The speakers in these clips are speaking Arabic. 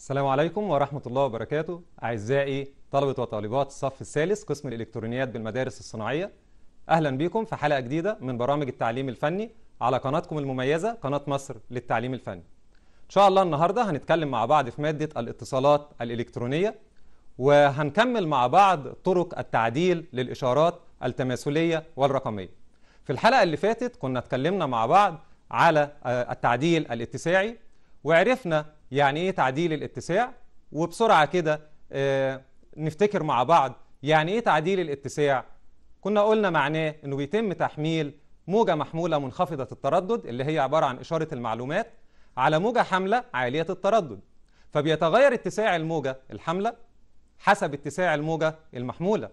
السلام عليكم ورحمة الله وبركاته أعزائي طلبة وطالبات الصف الثالث قسم الإلكترونيات بالمدارس الصناعية أهلا بكم في حلقة جديدة من برامج التعليم الفني على قناتكم المميزة قناة مصر للتعليم الفني إن شاء الله النهاردة هنتكلم مع بعض في مادة الاتصالات الإلكترونية وهنكمل مع بعض طرق التعديل للإشارات التماثلية والرقمية في الحلقة اللي فاتت كنا اتكلمنا مع بعض على آه، التعديل الاتساعي وعرفنا يعني ايه تعديل الاتساع وبسرعه كده آه، نفتكر مع بعض يعني ايه تعديل الاتساع كنا قلنا معناه انه بيتم تحميل موجه محموله منخفضه التردد اللي هي عباره عن اشاره المعلومات على موجه حامله عاليه التردد فبيتغير اتساع الموجه الحامله حسب اتساع الموجه المحموله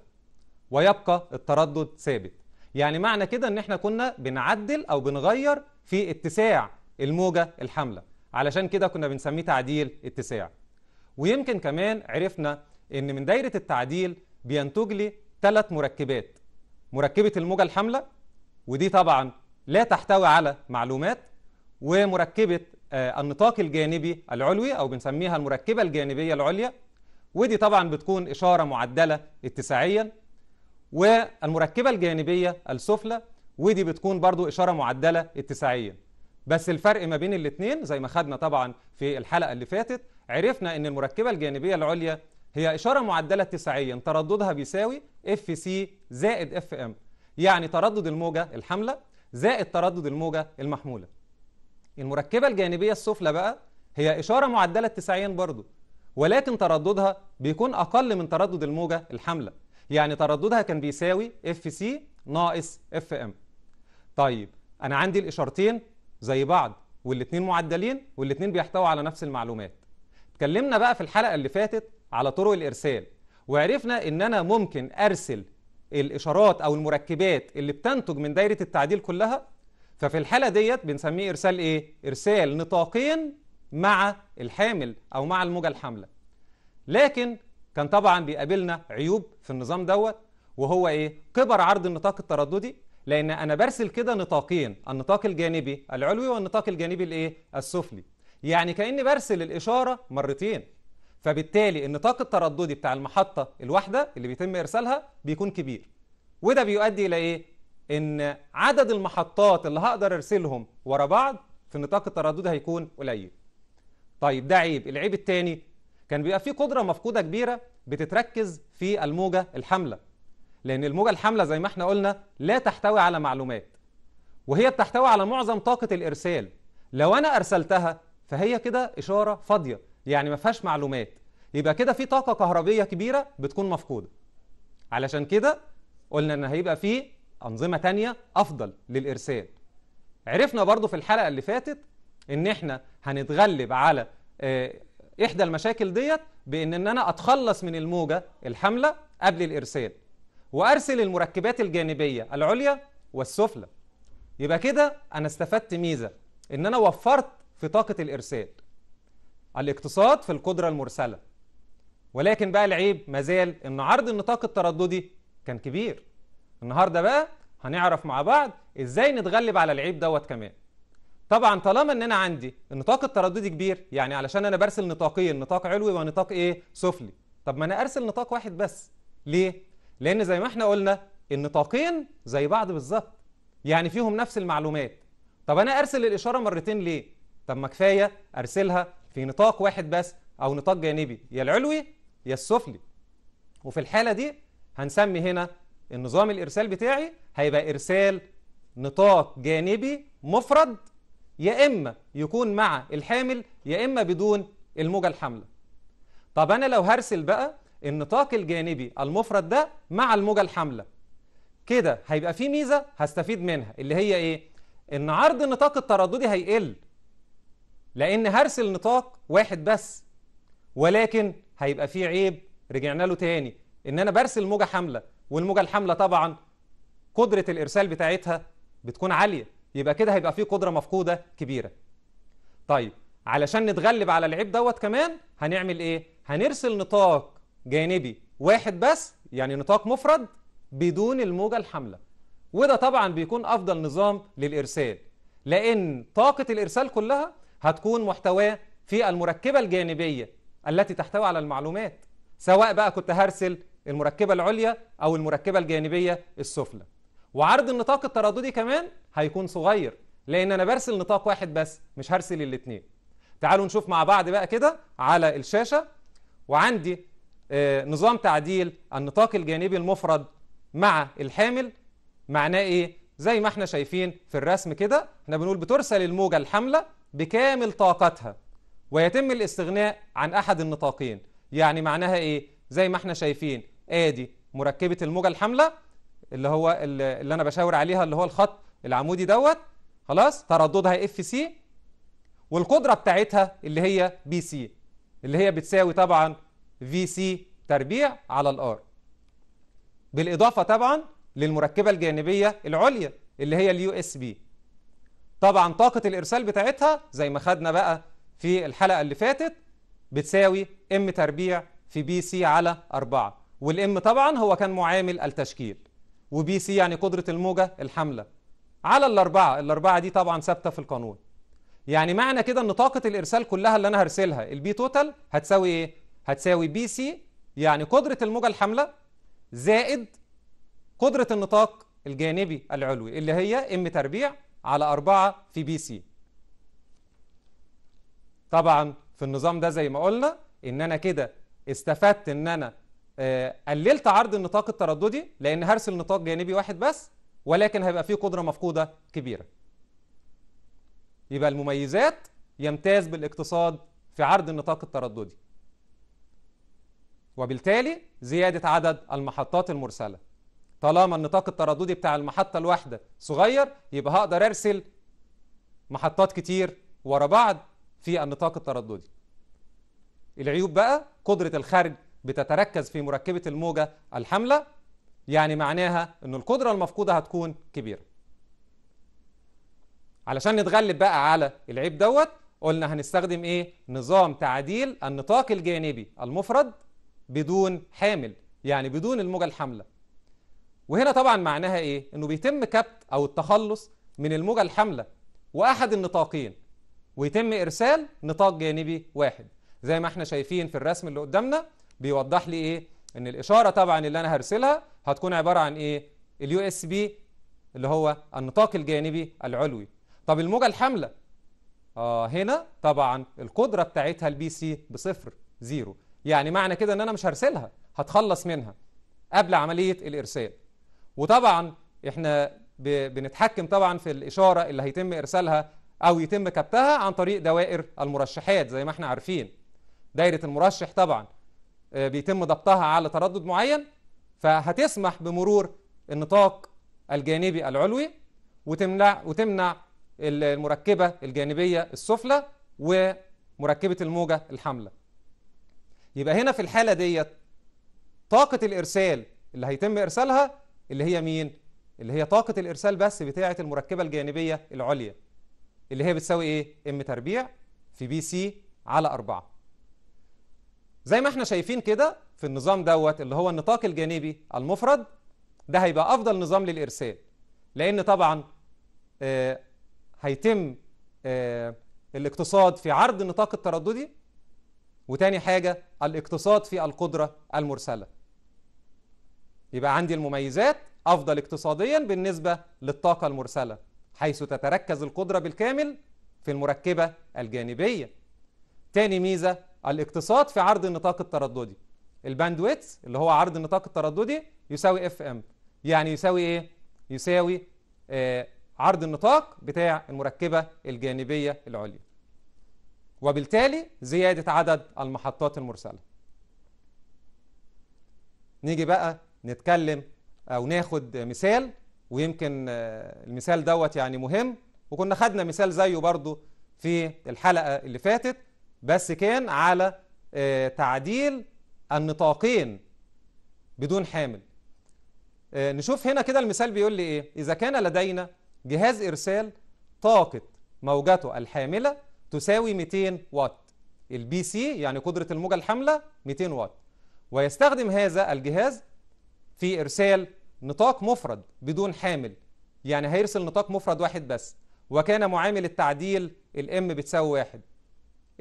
ويبقى التردد ثابت يعني معنى كده ان احنا كنا بنعدل او بنغير في اتساع الموجه الحامله علشان كده كنا بنسميه تعديل اتساع ويمكن كمان عرفنا ان من دايره التعديل بينتج لي ثلاث مركبات مركبه الموجه الحامله ودي طبعا لا تحتوي على معلومات ومركبه آه، النطاق الجانبي العلوي او بنسميها المركبه الجانبيه العليا ودي طبعا بتكون اشاره معدله اتساعيا والمركبه الجانبيه السفلى ودي بتكون برضو اشاره معدله اتساعيا بس الفرق ما بين الاثنين زي ما خدنا طبعا في الحلقه اللي فاتت عرفنا ان المركبه الجانبيه العليا هي اشاره معدله اتساعيا ترددها بيساوي اف سي زائد اف ام يعني تردد الموجه الحامله زائد تردد الموجه المحموله المركبه الجانبيه السفلى بقى هي اشاره معدله اتساعيا برضو ولكن ترددها بيكون اقل من تردد الموجه الحامله يعني ترددها كان بيساوي اف سي ناقص اف ام طيب انا عندي الاشارتين زي بعض والاثنين معدلين والاثنين بيحتووا على نفس المعلومات اتكلمنا بقى في الحلقة اللي فاتت على طرق الإرسال وعرفنا إن أنا ممكن أرسل الإشارات أو المركبات اللي بتنتج من دايرة التعديل كلها ففي الحالة ديت بنسميه إرسال إيه؟ إرسال نطاقين مع الحامل أو مع الموجة الحاملة لكن كان طبعا بيقابلنا عيوب في النظام دوت وهو إيه؟ كبر عرض النطاق الترددي لأن أنا برسل كده نطاقين النطاق الجانبي العلوي والنطاق الجانبي الإيه؟ السفلي يعني كأني برسل الإشارة مرتين فبالتالي النطاق الترددي بتاع المحطة الواحدة اللي بيتم إرسالها بيكون كبير وده بيؤدي إلى إيه؟ إن عدد المحطات اللي هقدر أرسلهم ورا بعض في النطاق الترددي هيكون قليل طيب ده عيب العيب التاني كان بيبقى فيه قدرة مفقودة كبيرة بتتركز في الموجة الحاملة لأن الموجة الحاملة زي ما احنا قلنا لا تحتوي على معلومات وهي بتحتوي على معظم طاقة الإرسال لو أنا أرسلتها فهي كده إشارة فاضية يعني ما فيهاش معلومات يبقى كده في طاقة كهربية كبيرة بتكون مفقودة علشان كده قلنا إن هيبقى في أنظمة تانية أفضل للإرسال عرفنا برضو في الحلقة اللي فاتت إن إحنا هنتغلب على آه، إحدى المشاكل ديت بإن إن أنا أتخلص من الموجة الحاملة قبل الإرسال وأرسل المركبات الجانبية العليا والسفلى يبقى كده أنا استفدت ميزة إن أنا وفرت في طاقة الإرسال الاقتصاد في القدرة المرسلة ولكن بقى العيب ما زال إن عرض النطاق الترددي كان كبير النهاردة بقى هنعرف مع بعض إزاي نتغلب على العيب دوت كمان طبعا طالما ان انا عندي النطاق الترددي كبير يعني علشان انا برسل نطاقين نطاق علوي ونطاق ايه سفلي طب ما انا ارسل نطاق واحد بس ليه لأن زي ما احنا قلنا النطاقين زي بعض بالظبط يعني فيهم نفس المعلومات طب أنا أرسل الإشارة مرتين ليه؟ طب ما كفاية أرسلها في نطاق واحد بس أو نطاق جانبي يا العلوي يا السفلي وفي الحالة دي هنسمي هنا النظام الإرسال بتاعي هيبقى إرسال نطاق جانبي مفرد يا إما يكون مع الحامل يا إما بدون الموجة الحاملة طب أنا لو هرسل بقى النطاق الجانبي المفرد ده مع الموجة الحاملة كده هيبقى في ميزة هستفيد منها اللي هي ايه ان عرض النطاق الترددي هيقل لان هرسل نطاق واحد بس ولكن هيبقى فيه عيب رجعنا له تاني ان انا برسل موجة حاملة والموجة الحاملة طبعا قدرة الارسال بتاعتها بتكون عالية يبقى كده هيبقى فيه قدرة مفقودة كبيرة طيب علشان نتغلب على العيب دوت كمان هنعمل ايه هنرسل نطاق جانبي واحد بس يعني نطاق مفرد بدون الموجة الحاملة وده طبعا بيكون أفضل نظام للإرسال لأن طاقة الإرسال كلها هتكون محتواه في المركبة الجانبية التي تحتوي على المعلومات سواء بقى كنت هرسل المركبة العليا أو المركبة الجانبية السفلى وعرض النطاق الترددي كمان هيكون صغير لأن أنا برسل نطاق واحد بس مش هرسل الاتنين تعالوا نشوف مع بعض بقى كده على الشاشة وعندي آه، نظام تعديل النطاق الجانبي المفرد مع الحامل معناه ايه زي ما احنا شايفين في الرسم كده احنا بنقول بترسل الموجة الحاملة بكامل طاقتها ويتم الاستغناء عن احد النطاقين يعني معناها ايه زي ما احنا شايفين ادي مركبة الموجة الحاملة اللي هو اللي انا بشاور عليها اللي هو الخط العمودي دوت خلاص ترددها اف سي والقدرة بتاعتها اللي هي بي سي اللي هي بتساوي طبعا في سي تربيع على الار بالاضافه طبعا للمركبه الجانبيه العليا اللي هي اليو اس بي طبعا طاقه الارسال بتاعتها زي ما خدنا بقى في الحلقه اللي فاتت بتساوي ام تربيع في بي سي على 4 والام طبعا هو كان معامل التشكيل وبي سي يعني قدره الموجه الحامله على الاربعه الاربعه دي طبعا ثابته في القانون يعني معنى كده ان طاقه الارسال كلها اللي انا هرسلها البي توتال هتساوي ايه هتساوي بي سي يعني قدرة الموجة الحاملة زائد قدرة النطاق الجانبي العلوي اللي هي ام تربيع على 4 في بي سي طبعا في النظام ده زي ما قلنا ان انا كده استفدت ان انا آه، قللت عرض النطاق الترددي لان هرسل نطاق جانبي واحد بس ولكن هيبقى فيه قدرة مفقودة كبيرة يبقى المميزات يمتاز بالاقتصاد في عرض النطاق الترددي وبالتالي زيادة عدد المحطات المرسلة طالما النطاق الترددي بتاع المحطة الواحدة صغير يبقى هقدر أرسل محطات كتير ورا بعض في النطاق الترددي العيوب بقى قدرة الخرج بتتركز في مركبة الموجة الحاملة يعني معناها أن القدرة المفقودة هتكون كبيرة علشان نتغلب بقى على العيب دوت قلنا هنستخدم ايه نظام تعديل النطاق الجانبي المفرد بدون حامل يعني بدون الموجة الحاملة وهنا طبعا معناها ايه انه بيتم كبت او التخلص من الموجة الحاملة واحد النطاقين ويتم ارسال نطاق جانبي واحد زي ما احنا شايفين في الرسم اللي قدامنا بيوضح لي ايه ان الاشارة طبعا اللي انا هرسلها هتكون عبارة عن ايه اليو اس بي اللي هو النطاق الجانبي العلوي طب الموجة الحاملة آه هنا طبعا القدرة بتاعتها البي سي بصفر زيرو يعني معنى كده ان انا مش هرسلها هتخلص منها قبل عملية الارسال وطبعا احنا بنتحكم طبعا في الاشارة اللي هيتم ارسالها او يتم كبتها عن طريق دوائر المرشحات زي ما احنا عارفين دايرة المرشح طبعا آه، بيتم ضبطها على تردد معين فهتسمح بمرور النطاق الجانبي العلوي وتمنع وتمنع المركبة الجانبية السفلى ومركبة الموجة الحاملة يبقى هنا في الحالة ديت طاقة الإرسال اللي هيتم إرسالها اللي هي مين؟ اللي هي طاقة الإرسال بس بتاعة المركبة الجانبية العليا اللي هي بتساوي إيه؟ إم تربيع في بي سي على أربعة زي ما احنا شايفين كده في النظام دوت اللي هو النطاق الجانبي المفرد ده هيبقى أفضل نظام للإرسال لأن طبعا آه هيتم آه الاقتصاد في عرض النطاق الترددي وتاني حاجة الاقتصاد في القدرة المرسلة يبقى عندي المميزات أفضل اقتصاديا بالنسبة للطاقة المرسلة حيث تتركز القدرة بالكامل في المركبة الجانبية تاني ميزة الاقتصاد في عرض النطاق الترددي الباندويتس اللي هو عرض النطاق الترددي يساوي اف ام يعني يساوي ايه يساوي آه عرض النطاق بتاع المركبة الجانبية العليا وبالتالي زيادة عدد المحطات المرسلة نيجي بقى نتكلم أو ناخد مثال ويمكن آه، المثال دوت يعني مهم وكنا خدنا مثال زيه برضو في الحلقة اللي فاتت بس كان على آه، تعديل النطاقين بدون حامل آه، نشوف هنا كده المثال بيقول لي إيه إذا كان لدينا جهاز إرسال طاقة موجته الحاملة تساوي 200 واط البي سي يعني قدرة الموجة الحاملة 200 واط ويستخدم هذا الجهاز في إرسال نطاق مفرد بدون حامل يعني هيرسل نطاق مفرد واحد بس وكان معامل التعديل الام بتساوي واحد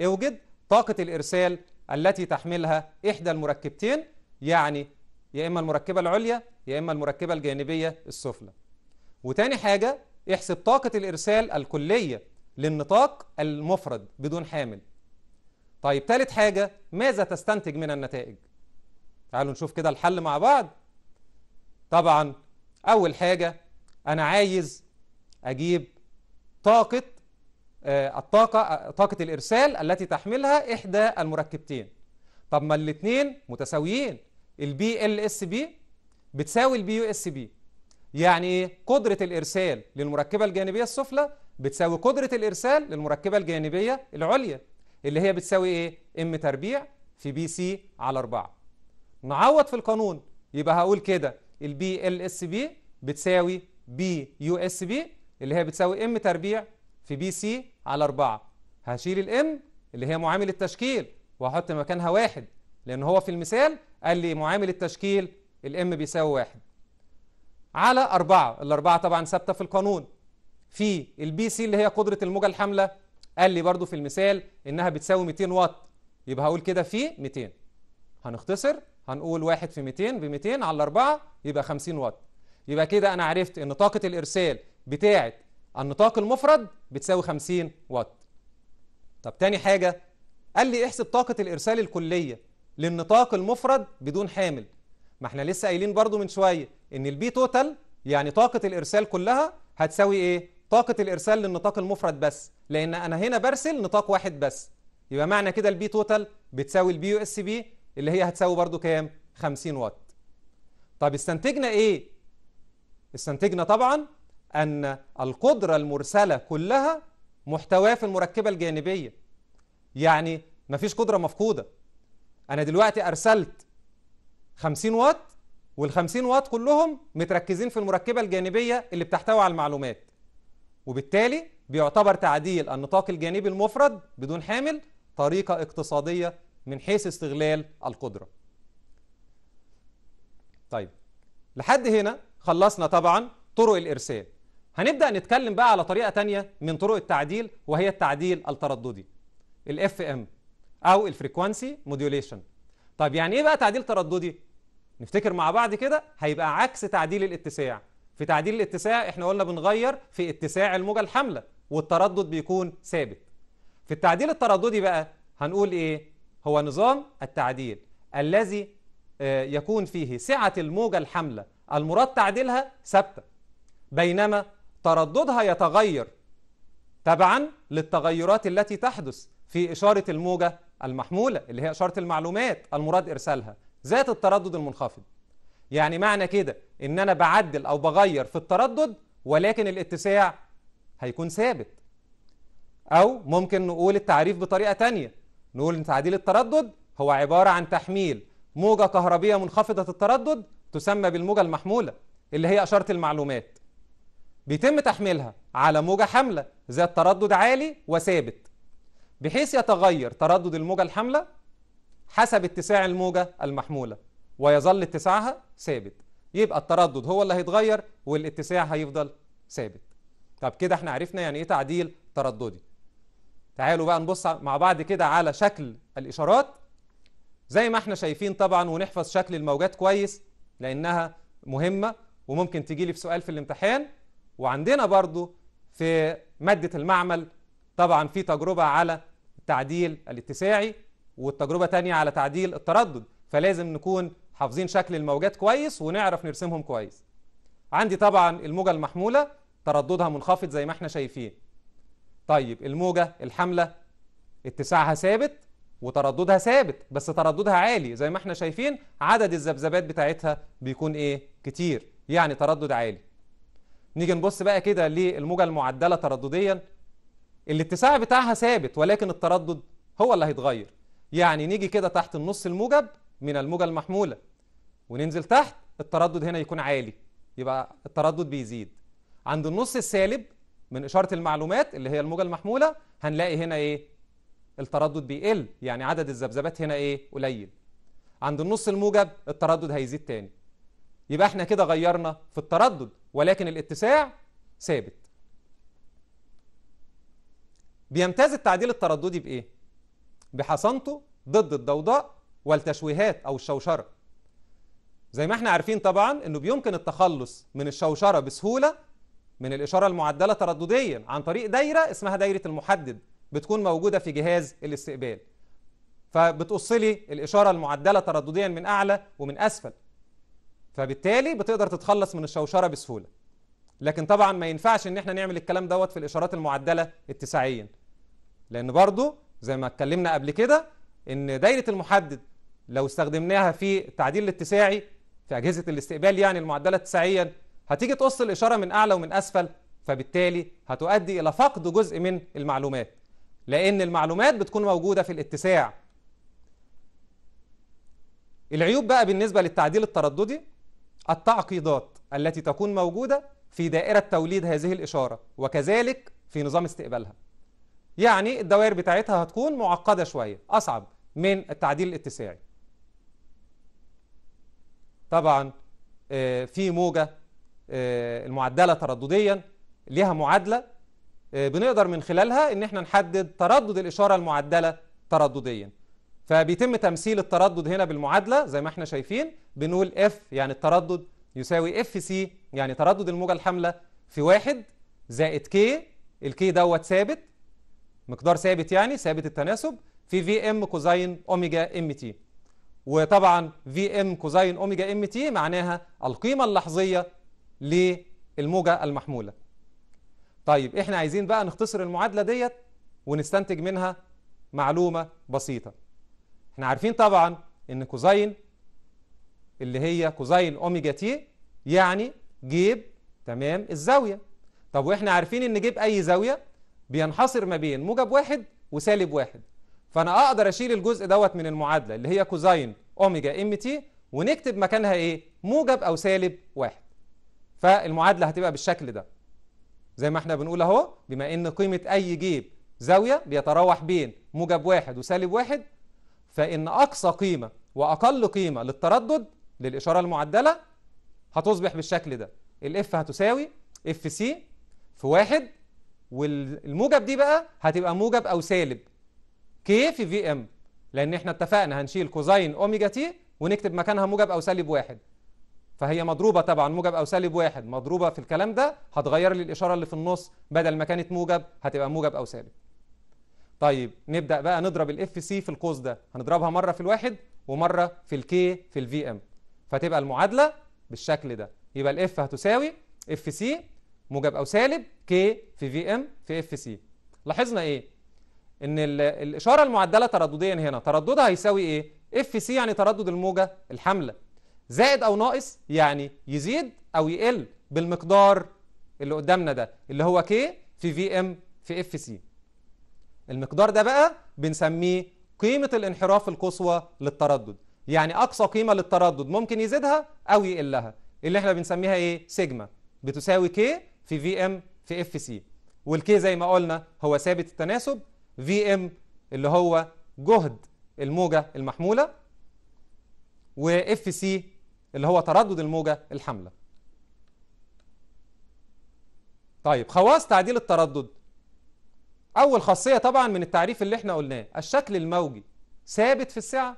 اوجد طاقة الإرسال التي تحملها إحدى المركبتين يعني يا إما المركبة العليا يا إما المركبة الجانبية السفلى وتاني حاجة احسب طاقة الإرسال الكلية للنطاق المفرد بدون حامل طيب ثالث حاجة ماذا تستنتج من النتائج تعالوا نشوف كده الحل مع بعض طبعا أول حاجة أنا عايز أجيب طاقة آه، الطاقة طاقة الإرسال التي تحملها إحدى المركبتين طب ما الاثنين متساويين البي ال اس بي بتساوي البي يو اس بي يعني ايه قدرة الإرسال للمركبة الجانبية السفلى بتساوي قدرة الإرسال للمركبة الجانبية العليا اللي هي بتساوي إيه؟ ام تربيع في بي سي على 4 نعوض في القانون يبقى هقول كده البي ال اس بي بتساوي بي يو اس بي اللي هي بتساوي ام تربيع في بي سي على 4 هشيل الام اللي هي معامل التشكيل وهحط مكانها واحد لأن هو في المثال قال لي معامل التشكيل الام بيساوي واحد على 4 الأربعة طبعا ثابتة في القانون في البي سي اللي هي قدرة الموجة الحاملة قال لي برضو في المثال انها بتساوي 200 واط يبقى هقول كده في 200 هنختصر هنقول 1 في 200 ب 200 على 4 يبقى 50 واط يبقى كده انا عرفت ان طاقة الارسال بتاعة النطاق المفرد بتساوي 50 واط طب تاني حاجة قال لي احسب طاقة الارسال الكلية للنطاق المفرد بدون حامل ما احنا لسه قايلين برضو من شوية ان البي توتال يعني طاقة الارسال كلها هتساوي ايه طاقة الإرسال للنطاق المفرد بس لأن أنا هنا برسل نطاق واحد بس يبقى معنى كده البي توتال بتساوي البي يو اس بي اللي هي هتساوي برضو كام 50 وات طب استنتجنا إيه استنتجنا طبعا أن القدرة المرسلة كلها محتواه في المركبة الجانبية يعني مفيش قدرة مفقودة أنا دلوقتي أرسلت 50 وات وال 50 وات كلهم متركزين في المركبة الجانبية اللي بتحتوي على المعلومات وبالتالي بيعتبر تعديل النطاق الجانبي المفرد بدون حامل طريقة اقتصادية من حيث استغلال القدرة طيب لحد هنا خلصنا طبعا طرق الإرسال هنبدأ نتكلم بقى على طريقة تانية من طرق التعديل وهي التعديل الترددي الـ FM أو Frequency موديوليشن طيب يعني إيه بقى تعديل ترددي؟ نفتكر مع بعض كده هيبقى عكس تعديل الاتساع في تعديل الاتساع احنا قلنا بنغير في اتساع الموجة الحاملة والتردد بيكون ثابت في التعديل الترددي بقى هنقول ايه هو نظام التعديل الذي آه، يكون فيه سعة الموجة الحاملة المراد تعديلها ثابتة بينما ترددها يتغير تبعا للتغيرات التي تحدث في إشارة الموجة المحمولة اللي هي إشارة المعلومات المراد إرسالها ذات التردد المنخفض يعني معنى كده ان انا بعدل او بغير في التردد ولكن الاتساع هيكون ثابت او ممكن نقول التعريف بطريقة تانية نقول ان تعديل التردد هو عبارة عن تحميل موجة كهربية منخفضة التردد تسمى بالموجة المحمولة اللي هي اشارة المعلومات بيتم تحميلها على موجة حاملة ذات تردد عالي وثابت بحيث يتغير تردد الموجة الحاملة حسب اتساع الموجة المحمولة ويظل اتساعها ثابت يبقى التردد هو اللي هيتغير والاتساع هيفضل ثابت طب كده احنا عرفنا يعني ايه تعديل ترددي تعالوا بقى نبص مع بعض كده على شكل الاشارات زي ما احنا شايفين طبعا ونحفظ شكل الموجات كويس لانها مهمه وممكن تجي لي في سؤال في الامتحان وعندنا برضو في ماده المعمل طبعا في تجربه على التعديل الاتساعي والتجربه تانية على تعديل التردد فلازم نكون حافظين شكل الموجات كويس ونعرف نرسمهم كويس عندي طبعا الموجة المحمولة ترددها منخفض زي ما احنا شايفين طيب الموجة الحاملة اتساعها ثابت وترددها ثابت بس ترددها عالي زي ما احنا شايفين عدد الذبذبات بتاعتها بيكون ايه كتير يعني تردد عالي نيجي نبص بقى كده للموجة المعدلة تردديا الاتساع بتاعها ثابت ولكن التردد هو اللي هيتغير يعني نيجي كده تحت النص الموجب من الموجة المحمولة وننزل تحت التردد هنا يكون عالي يبقى التردد بيزيد عند النص السالب من إشارة المعلومات اللي هي الموجة المحمولة هنلاقي هنا إيه التردد بيقل يعني عدد الذبذبات هنا إيه قليل عند النص الموجب التردد هيزيد تاني يبقى احنا كده غيرنا في التردد ولكن الاتساع ثابت بيمتاز التعديل الترددي بإيه؟ بحصانته ضد الضوضاء والتشويهات أو الشوشرة زي ما احنا عارفين طبعا أنه بيمكن التخلص من الشوشرة بسهولة من الإشارة المعدلة تردديا عن طريق دايرة اسمها دايرة المحدد بتكون موجودة في جهاز الاستقبال فبتقص لي الإشارة المعدلة تردديا من أعلى ومن أسفل فبالتالي بتقدر تتخلص من الشوشرة بسهولة لكن طبعا ما ينفعش ان احنا نعمل الكلام دوت في الاشارات المعدله اتساعيا لان برضو زي ما اتكلمنا قبل كده ان دايره المحدد لو استخدمناها في التعديل الاتساعي في أجهزة الاستقبال يعني المعدلة اتساعيا هتيجي تقص الإشارة من أعلى ومن أسفل فبالتالي هتؤدي إلى فقد جزء من المعلومات لأن المعلومات بتكون موجودة في الاتساع العيوب بقى بالنسبة للتعديل الترددي التعقيدات التي تكون موجودة في دائرة توليد هذه الإشارة وكذلك في نظام استقبالها يعني الدوائر بتاعتها هتكون معقدة شوية أصعب من التعديل الاتساعي طبعا آه، في موجة آه، المعدلة تردديا لها معادلة آه، بنقدر من خلالها ان احنا نحدد تردد الإشارة المعدلة تردديا فبيتم تمثيل التردد هنا بالمعادلة زي ما احنا شايفين بنقول F يعني التردد يساوي FC يعني تردد الموجة الحاملة في واحد زائد K الكي دوت ثابت مقدار ثابت يعني ثابت التناسب في في ام كوزين اوميجا ام تي وطبعا في ام كوزين اوميجا ام تي معناها القيمه اللحظيه للموجه المحموله طيب احنا عايزين بقى نختصر المعادله ديت ونستنتج منها معلومه بسيطه احنا عارفين طبعا ان كوزين اللي هي كوزين اوميجا تي يعني جيب تمام الزاويه طب واحنا عارفين ان جيب اي زاويه بينحصر ما بين موجب واحد وسالب واحد فانا اقدر اشيل الجزء دوت من المعادله اللي هي كوزاين اوميجا ام تي ونكتب مكانها ايه موجب او سالب واحد فالمعادله هتبقى بالشكل ده زي ما احنا بنقول اهو بما ان قيمه اي جيب زاويه بيتراوح بين موجب واحد وسالب واحد فان اقصى قيمه واقل قيمه للتردد للاشاره المعدله هتصبح بالشكل ده الاف هتساوي اف سي في واحد والموجب دي بقى هتبقى موجب او سالب في في ام لان احنا اتفقنا هنشيل كوزين اوميجا تي ونكتب مكانها موجب او سالب واحد فهي مضروبه طبعا موجب او سالب واحد مضروبه في الكلام ده هتغير لي الاشاره اللي في النص بدل ما كانت موجب هتبقى موجب او سالب طيب نبدا بقى نضرب الاف سي في القوس ده هنضربها مره في الواحد ومره في الكي في الفي ام فتبقى المعادله بالشكل ده يبقى الاف هتساوي اف سي موجب او سالب كي في في ام في اف سي لاحظنا ايه ان الاشاره المعدله تردديا هنا ترددها هيساوي ايه اف سي يعني تردد الموجه الحامله زائد او ناقص يعني يزيد او يقل بالمقدار اللي قدامنا ده اللي هو كي في في ام في اف سي المقدار ده بقى بنسميه قيمه الانحراف القصوى للتردد يعني اقصى قيمه للتردد ممكن يزيدها او يقلها اللي احنا بنسميها ايه سيجما بتساوي كي في في ام في اف سي والكي زي ما قلنا هو ثابت التناسب في ام اللي هو جهد الموجة المحمولة واف سي اللي هو تردد الموجة الحاملة طيب خواص تعديل التردد أول خاصية طبعا من التعريف اللي احنا قلناه الشكل الموجي ثابت في السعة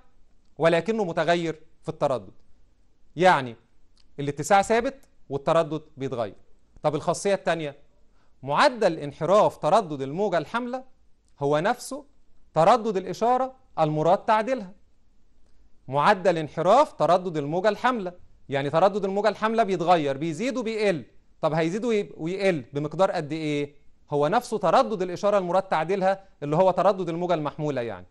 ولكنه متغير في التردد يعني الاتساع ثابت والتردد بيتغير طب الخاصية الثانية معدل انحراف تردد الموجة الحاملة هو نفسه تردد الإشارة المراد تعديلها معدل انحراف تردد الموجة الحاملة يعني تردد الموجة الحاملة بيتغير بيزيد وبيقل طب هيزيد ويقل بمقدار قد إيه هو نفسه تردد الإشارة المراد تعديلها اللي هو تردد الموجة المحمولة يعني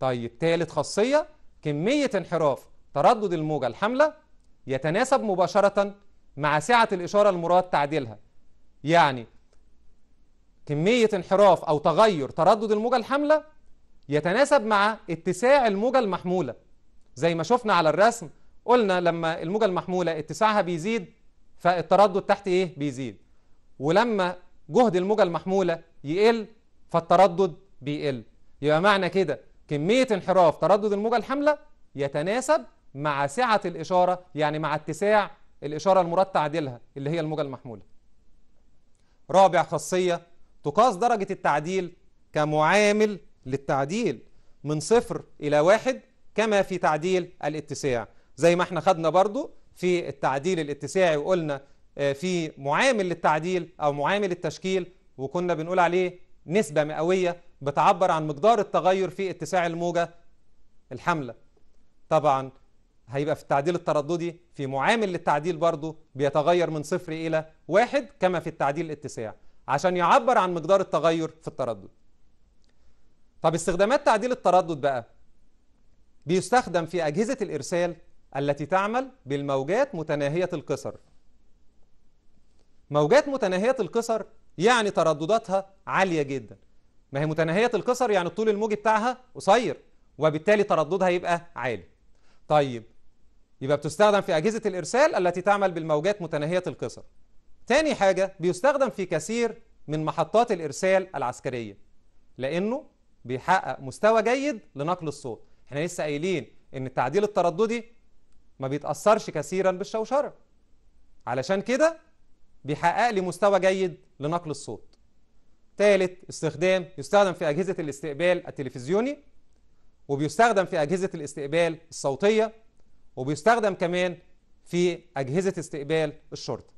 طيب تالت خاصية كمية انحراف تردد الموجة الحاملة يتناسب مباشرة مع سعة الإشارة المراد تعديلها يعني كمية انحراف أو تغير تردد الموجة الحاملة يتناسب مع اتساع الموجة المحمولة زي ما شفنا على الرسم قلنا لما الموجة المحمولة اتساعها بيزيد فالتردد تحت إيه بيزيد ولما جهد الموجة المحمولة يقل فالتردد بيقل يبقى معنى كده كمية انحراف تردد الموجة الحاملة يتناسب مع سعة الإشارة يعني مع اتساع الإشارة المراد تعديلها اللي هي الموجة المحمولة رابع خاصية تقاس درجة التعديل كمعامل للتعديل من صفر إلى واحد كما في تعديل الاتساع زي ما احنا خدنا برضو في التعديل الاتساعي وقلنا آه، في معامل للتعديل أو معامل التشكيل وكنا بنقول عليه نسبة مئوية بتعبر عن مقدار التغير في اتساع الموجة الحملة طبعا هيبقى في التعديل الترددي في معامل للتعديل برضو بيتغير من صفر إلى واحد كما في التعديل الاتساع عشان يعبر عن مقدار التغير في التردد طب استخدامات تعديل التردد بقى بيستخدم في أجهزة الإرسال التي تعمل بالموجات متناهية القصر موجات متناهية القصر يعني تردداتها عالية جدا ما هي متناهية القصر يعني الطول الموجي بتاعها قصير وبالتالي ترددها يبقى عالي طيب يبقى بتستخدم في أجهزة الإرسال التي تعمل بالموجات متناهية القصر تاني حاجة بيستخدم في كثير من محطات الإرسال العسكرية لأنه بيحقق مستوى جيد لنقل الصوت احنا لسه قايلين ان التعديل الترددي ما بيتأثرش كثيرا بالشوشرة علشان كده بيحقق لي مستوى جيد لنقل الصوت تالت استخدام يستخدم في أجهزة الاستقبال التلفزيوني وبيستخدم في أجهزة الاستقبال الصوتية وبيستخدم كمان في أجهزة استقبال الشرطة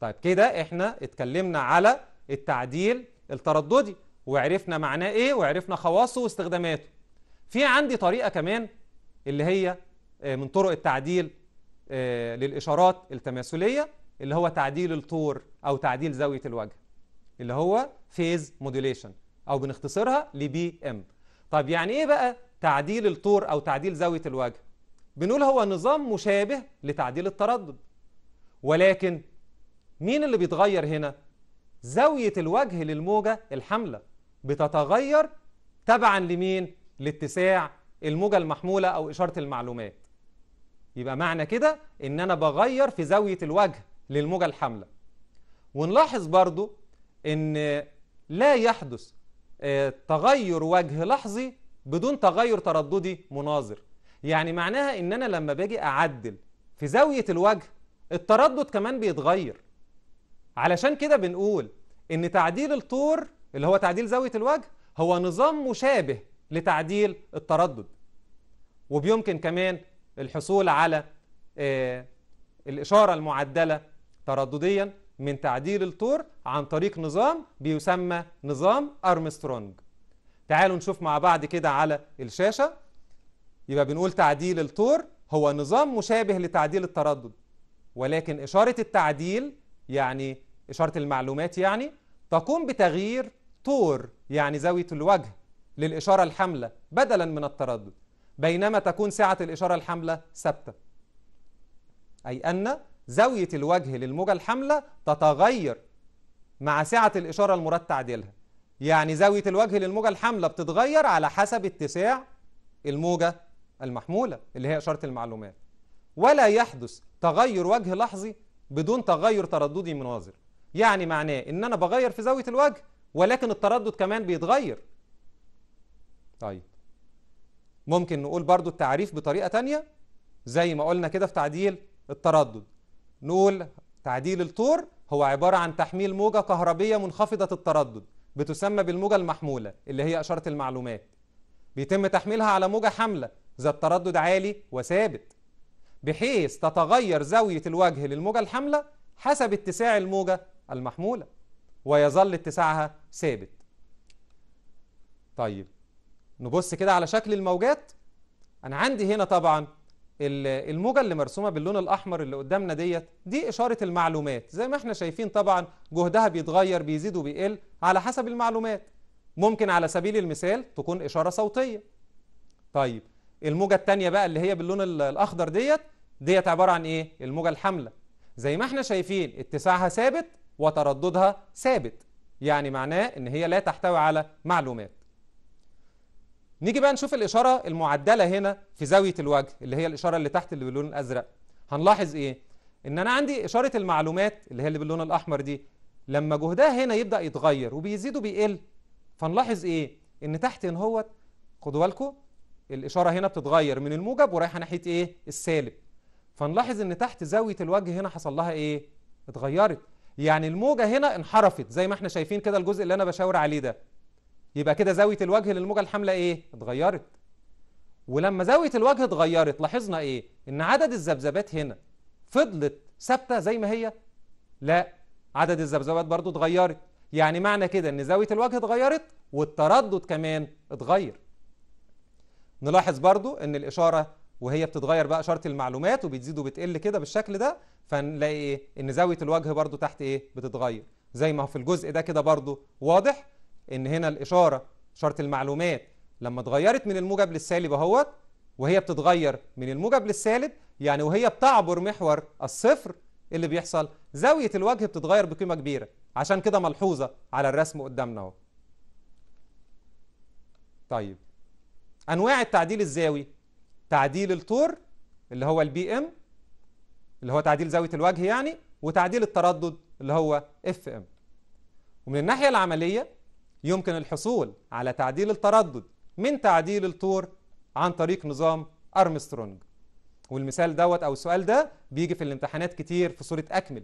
طيب كده احنا اتكلمنا على التعديل الترددي وعرفنا معناه ايه وعرفنا خواصه واستخداماته في عندي طريقة كمان اللي هي آه، من طرق التعديل آه، للإشارات التماثلية اللي هو تعديل الطور أو تعديل زاوية الوجه اللي هو فيز موديوليشن أو بنختصرها لبي ام طب يعني إيه بقى تعديل الطور أو تعديل زاوية الوجه؟ بنقول هو نظام مشابه لتعديل التردد ولكن مين اللي بيتغير هنا؟ زاوية الوجه للموجة الحاملة بتتغير تبعا لمين؟ لاتساع الموجة المحمولة أو إشارة المعلومات يبقى معنى كده إن أنا بغير في زاوية الوجه للموجة الحاملة ونلاحظ برضو إن لا يحدث آه، تغير وجه لحظي بدون تغير ترددي مناظر يعني معناها إن أنا لما باجي أعدل في زاوية الوجه التردد كمان بيتغير علشان كده بنقول ان تعديل الطور اللي هو تعديل زاوية الوجه هو نظام مشابه لتعديل التردد وبيمكن كمان الحصول على آه، الإشارة المعدلة تردديا من تعديل الطور عن طريق نظام بيسمى نظام أرمسترونج تعالوا نشوف مع بعض كده على الشاشة يبقى بنقول تعديل الطور هو نظام مشابه لتعديل التردد ولكن إشارة التعديل يعني إشارة المعلومات يعني تقوم بتغيير طور يعني زاوية الوجه للإشارة الحاملة بدلا من التردد بينما تكون سعة الإشارة الحاملة ثابتة أي أن زاوية الوجه للموجة الحاملة تتغير مع سعة الإشارة المراد تعديلها يعني زاوية الوجه للموجة الحاملة بتتغير على حسب اتساع الموجة المحمولة اللي هي إشارة المعلومات ولا يحدث تغير وجه لحظي بدون تغير ترددي مناظر يعني معناه ان انا بغير في زاويه الوجه ولكن التردد كمان بيتغير طيب ممكن نقول برضو التعريف بطريقه تانية زي ما قلنا كده في تعديل التردد نقول تعديل الطور هو عباره عن تحميل موجه كهربيه منخفضه التردد بتسمى بالموجه المحموله اللي هي اشاره المعلومات بيتم تحميلها على موجه حامله ذات تردد عالي وثابت بحيث تتغير زاويه الوجه للموجه الحامله حسب اتساع الموجه المحمولة ويظل اتساعها ثابت طيب نبص كده على شكل الموجات أنا عندي هنا طبعا الموجة اللي مرسومة باللون الأحمر اللي قدامنا ديت دي إشارة المعلومات زي ما احنا شايفين طبعا جهدها بيتغير بيزيد وبيقل على حسب المعلومات ممكن على سبيل المثال تكون إشارة صوتية طيب الموجة التانية بقى اللي هي باللون الأخضر ديت ديت عبارة عن إيه؟ الموجة الحاملة زي ما احنا شايفين اتساعها ثابت وترددها ثابت يعني معناه ان هي لا تحتوي على معلومات نيجي بقى نشوف الإشارة المعدلة هنا في زاوية الوجه اللي هي الإشارة اللي تحت اللي باللون الأزرق هنلاحظ إيه؟ إن أنا عندي إشارة المعلومات اللي هي اللي باللون الأحمر دي لما جهدها هنا يبدأ يتغير وبيزيد وبيقل فنلاحظ إيه؟ إن تحت ان هو خدوا بالكم الإشارة هنا بتتغير من الموجب ورايحة ناحية إيه؟ السالب فنلاحظ إن تحت زاوية الوجه هنا حصل لها إيه؟ اتغيرت يعني الموجة هنا انحرفت زي ما احنا شايفين كده الجزء اللي انا بشاور عليه ده يبقى كده زاوية الوجه للموجة الحاملة ايه؟ اتغيرت ولما زاوية الوجه اتغيرت لاحظنا ايه؟ ان عدد الذبذبات هنا فضلت ثابتة زي ما هي؟ لا عدد الذبذبات برضو اتغيرت يعني معنى كده ان زاوية الوجه اتغيرت والتردد كمان اتغير نلاحظ برضو ان الإشارة وهي بتتغير بقى شرط المعلومات وبتزيد وبتقل كده بالشكل ده فنلاقي ايه ان زاويه الوجه برده تحت ايه بتتغير زي ما هو في الجزء ده كده برده واضح ان هنا الاشاره شرط المعلومات لما اتغيرت من الموجب للسالب اهوت وهي بتتغير من الموجب للسالب يعني وهي بتعبر محور الصفر اللي بيحصل زاويه الوجه بتتغير بقيمه كبيره عشان كده ملحوظه على الرسم قدامنا اهو طيب انواع التعديل الزاوي تعديل الطور اللي هو البي ام اللي هو تعديل زاويه الوجه يعني وتعديل التردد اللي هو اف ام ومن الناحيه العمليه يمكن الحصول على تعديل التردد من تعديل الطور عن طريق نظام ارمسترونج والمثال دوت او السؤال ده بيجي في الامتحانات كتير في صوره اكمل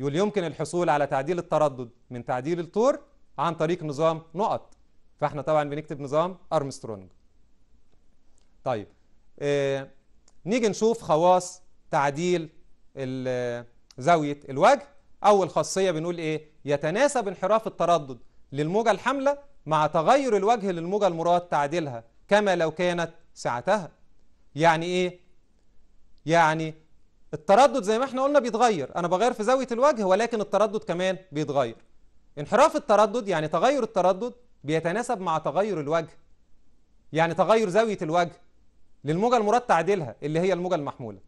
يقول يمكن الحصول على تعديل التردد من تعديل الطور عن طريق نظام نقط فاحنا طبعا بنكتب نظام ارمسترونج طيب آه، نيجي نشوف خواص تعديل آه، زاوية الوجه أول خاصية بنقول إيه يتناسب انحراف التردد للموجة الحاملة مع تغير الوجه للموجة المراد تعديلها كما لو كانت سعتها يعني إيه يعني التردد زي ما احنا قلنا بيتغير أنا بغير في زاوية الوجه ولكن التردد كمان بيتغير انحراف التردد يعني تغير التردد بيتناسب مع تغير الوجه يعني تغير زاوية الوجه للموجة المراد تعديلها اللي هي الموجة المحمولة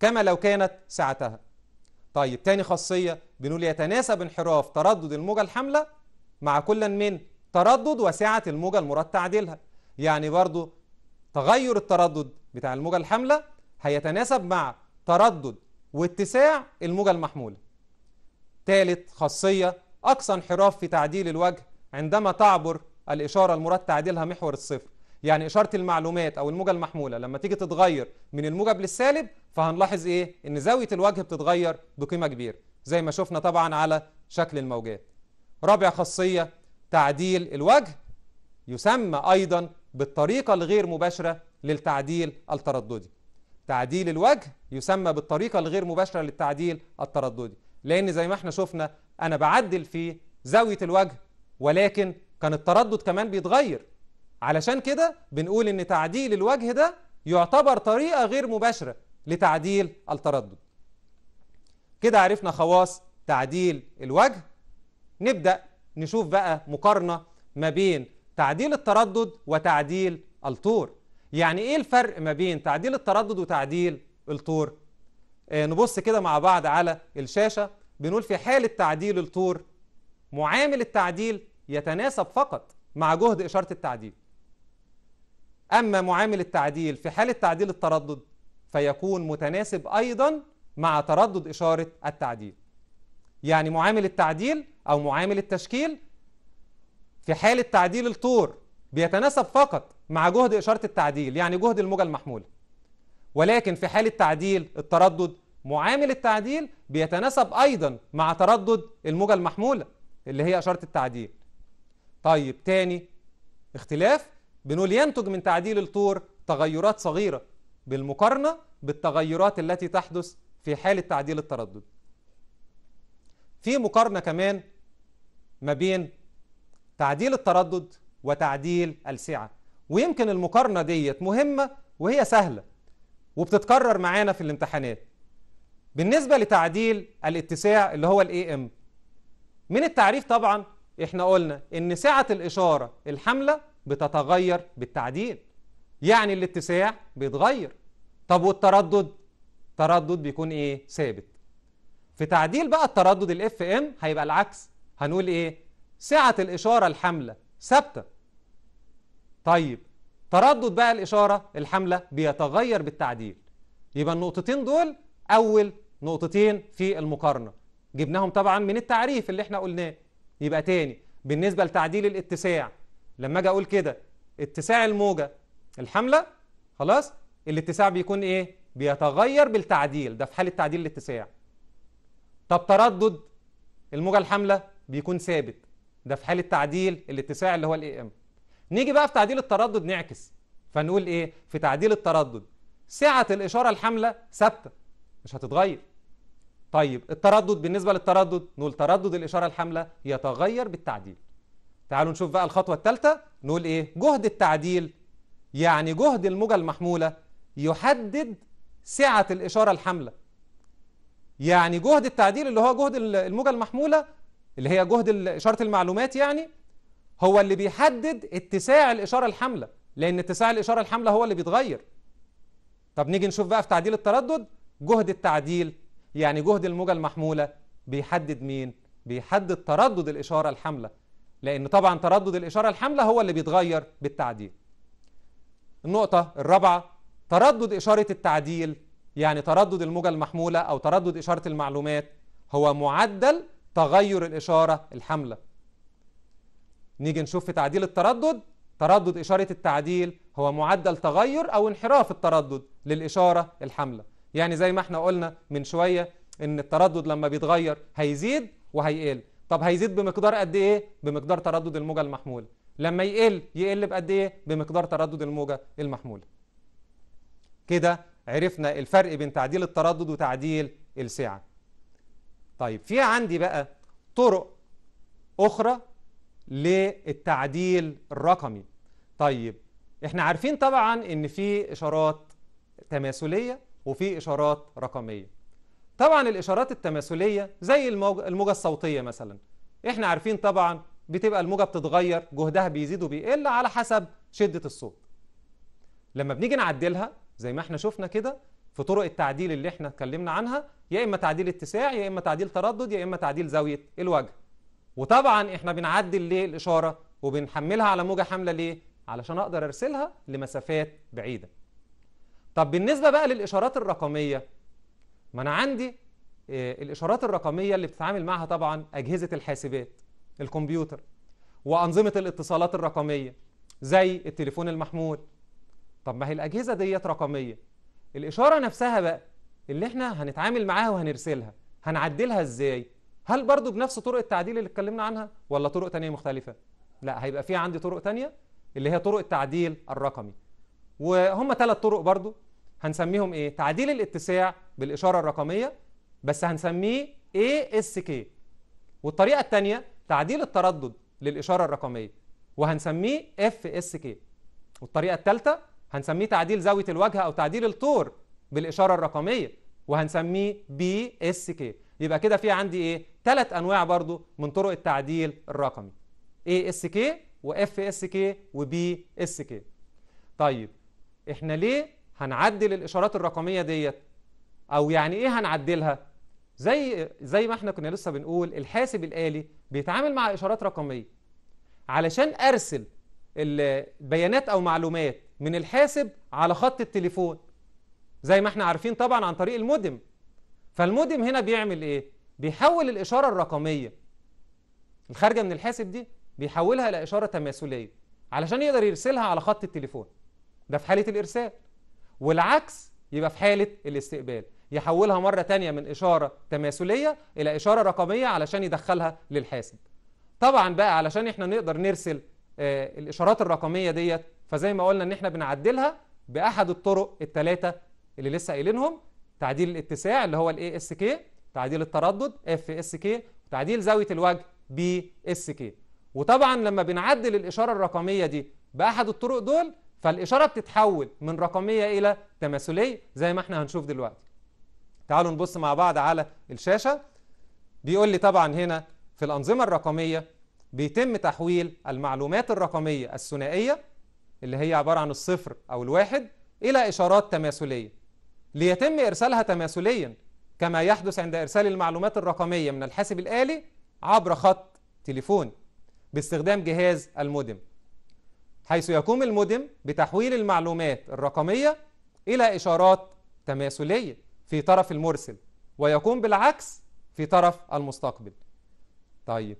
كما لو كانت سعتها طيب تاني خاصية بنقول يتناسب انحراف تردد الموجة الحاملة مع كل من تردد وسعة الموجة المراد تعديلها يعني برضو تغير التردد بتاع الموجة الحاملة هيتناسب مع تردد واتساع الموجة المحمولة ثالث خاصية أقصى انحراف في تعديل الوجه عندما تعبر الإشارة المراد تعديلها محور الصفر يعني إشارة المعلومات أو الموجة المحمولة لما تيجي تتغير من الموجب للسالب فهنلاحظ إيه؟ إن زاوية الوجه بتتغير بقيمة كبيرة زي ما شفنا طبعا على شكل الموجات رابع خاصية تعديل الوجه يسمى أيضا بالطريقة الغير مباشرة للتعديل الترددي تعديل الوجه يسمى بالطريقة الغير مباشرة للتعديل الترددي لأن زي ما احنا شفنا أنا بعدل في زاوية الوجه ولكن كان التردد كمان بيتغير علشان كده بنقول ان تعديل الوجه ده يعتبر طريقة غير مباشرة لتعديل التردد كده عرفنا خواص تعديل الوجه نبدأ نشوف بقى مقارنة ما بين تعديل التردد وتعديل الطور يعني ايه الفرق ما بين تعديل التردد وتعديل الطور آه، نبص كده مع بعض على الشاشة بنقول في حالة تعديل الطور معامل التعديل يتناسب فقط مع جهد إشارة التعديل أما معامل التعديل في حالة تعديل التردد فيكون متناسب أيضا مع تردد إشارة التعديل يعني معامل التعديل أو معامل التشكيل في حالة تعديل الطور بيتناسب فقط مع جهد إشارة التعديل يعني جهد الموجة المحمولة ولكن في حالة تعديل التردد معامل التعديل بيتناسب أيضا مع تردد الموجة المحمولة اللي هي إشارة التعديل طيب تاني اختلاف بنقول ينتج من تعديل الطور تغيرات صغيرة بالمقارنة بالتغيرات التي تحدث في حالة تعديل التردد في مقارنة كمان ما بين تعديل التردد وتعديل السعة ويمكن المقارنة ديت مهمة وهي سهلة وبتتكرر معانا في الامتحانات بالنسبة لتعديل الاتساع اللي هو الاي ام من التعريف طبعا احنا قلنا ان سعة الاشارة الحاملة بتتغير بالتعديل يعني الاتساع بيتغير طب والتردد تردد بيكون ايه ثابت في تعديل بقى التردد الاف ام هيبقى العكس هنقول ايه سعه الاشاره الحامله ثابته طيب تردد بقى الاشاره الحامله بيتغير بالتعديل يبقى النقطتين دول اول نقطتين في المقارنه جبناهم طبعا من التعريف اللي احنا قلناه يبقى تاني بالنسبه لتعديل الاتساع لما اجي اقول كده اتساع الموجه الحامله خلاص الاتساع بيكون ايه بيتغير بالتعديل ده في حاله تعديل الاتساع طب تردد الموجه الحامله بيكون ثابت ده في حاله تعديل الاتساع اللي هو الاي ام نيجي بقى في تعديل التردد نعكس فنقول ايه في تعديل التردد سعه الاشاره الحامله ثابته مش هتتغير طيب التردد بالنسبه للتردد نقول تردد الاشاره الحامله يتغير بالتعديل تعالوا نشوف بقى الخطوة الثالثة نقول إيه جهد التعديل يعني جهد الموجة المحمولة يحدد سعة الإشارة الحاملة يعني جهد التعديل اللي هو جهد الموجة المحمولة اللي هي جهد إشارة المعلومات يعني هو اللي بيحدد اتساع الإشارة الحاملة لأن اتساع الإشارة الحاملة هو اللي بيتغير طب نيجي نشوف بقى في تعديل التردد جهد التعديل يعني جهد الموجة المحمولة بيحدد مين؟ بيحدد تردد الإشارة الحاملة لأن طبعا تردد الإشارة الحاملة هو اللي بيتغير بالتعديل النقطة الرابعة تردد إشارة التعديل يعني تردد الموجة المحمولة أو تردد إشارة المعلومات هو معدل تغير الإشارة الحاملة نيجي نشوف في تعديل التردد تردد إشارة التعديل هو معدل تغير أو انحراف التردد للإشارة الحاملة يعني زي ما احنا قلنا من شوية إن التردد لما بيتغير هيزيد وهيقل طب هيزيد بمقدار قد ايه بمقدار تردد الموجه المحموله لما يقل يقل بقد ايه بمقدار تردد الموجه المحموله كده عرفنا الفرق بين تعديل التردد وتعديل السعه طيب في عندي بقى طرق اخرى للتعديل الرقمي طيب احنا عارفين طبعا ان في اشارات تماثليه وفي اشارات رقميه طبعا الإشارات التماثلية زي الموجة الصوتية مثلا إحنا عارفين طبعا بتبقى الموجة بتتغير جهدها بيزيد وبيقل على حسب شدة الصوت لما بنيجي نعدلها زي ما احنا شفنا كده في طرق التعديل اللي احنا اتكلمنا عنها يا إما تعديل اتساع يا إما تعديل تردد يا إما تعديل زاوية الوجه وطبعا احنا بنعدل ليه الإشارة وبنحملها على موجة حاملة ليه علشان أقدر أرسلها لمسافات بعيدة طب بالنسبة بقى للإشارات الرقمية ما انا عندي آه، الاشارات الرقميه اللي بتتعامل معها طبعا اجهزه الحاسبات الكمبيوتر وانظمه الاتصالات الرقميه زي التليفون المحمول طب ما هي الاجهزه ديت رقميه الاشاره نفسها بقى اللي احنا هنتعامل معاها وهنرسلها هنعدلها ازاي هل برضو بنفس طرق التعديل اللي اتكلمنا عنها ولا طرق تانية مختلفة لا هيبقى في عندي طرق تانية اللي هي طرق التعديل الرقمي وهم ثلاث طرق برضو هنسميهم ايه تعديل الاتساع بالاشاره الرقميه بس هنسميه اي اس كي والطريقه الثانيه تعديل التردد للاشاره الرقميه وهنسميه اف اس كي والطريقه الثالثه هنسميه تعديل زاويه الواجهه او تعديل الطور بالاشاره الرقميه وهنسميه بي اس كي يبقى كده في عندي ايه ثلاث انواع برضو من طرق التعديل الرقمي اي اس كي واف اس كي وبي اس كي طيب احنا ليه هنعدل الاشارات الرقميه ديت او يعني ايه هنعدلها زي زي ما احنا كنا لسه بنقول الحاسب الالي بيتعامل مع اشارات رقميه علشان ارسل البيانات او معلومات من الحاسب على خط التليفون زي ما احنا عارفين طبعا عن طريق المودم فالمودم هنا بيعمل ايه بيحول الاشاره الرقميه الخارجه من الحاسب دي بيحولها الى اشاره تماثليه علشان يقدر يرسلها على خط التليفون ده في حاله الارسال والعكس يبقى في حالة الاستقبال يحولها مرة تانية من إشارة تماثلية إلى إشارة رقمية علشان يدخلها للحاسب طبعا بقى علشان احنا نقدر نرسل آه الإشارات الرقمية ديت فزي ما قلنا إن احنا بنعدلها بأحد الطرق الثلاثة اللي لسه قايلينهم تعديل الاتساع اللي هو الاي اس كي تعديل التردد اف اس كي تعديل زاوية الوجه بي اس كي وطبعا لما بنعدل الإشارة الرقمية دي بأحد الطرق دول فالإشارة بتتحول من رقمية إلى تماثلية زي ما احنا هنشوف دلوقتي تعالوا نبص مع بعض على الشاشة بيقول لي طبعا هنا في الأنظمة الرقمية بيتم تحويل المعلومات الرقمية الثنائية اللي هي عبارة عن الصفر أو الواحد إلى إشارات تماثلية ليتم إرسالها تماثليا كما يحدث عند إرسال المعلومات الرقمية من الحاسب الآلي عبر خط تليفون باستخدام جهاز المودم حيث يقوم المودم بتحويل المعلومات الرقمية إلى إشارات تماثلية في طرف المرسل ويقوم بالعكس في طرف المستقبل طيب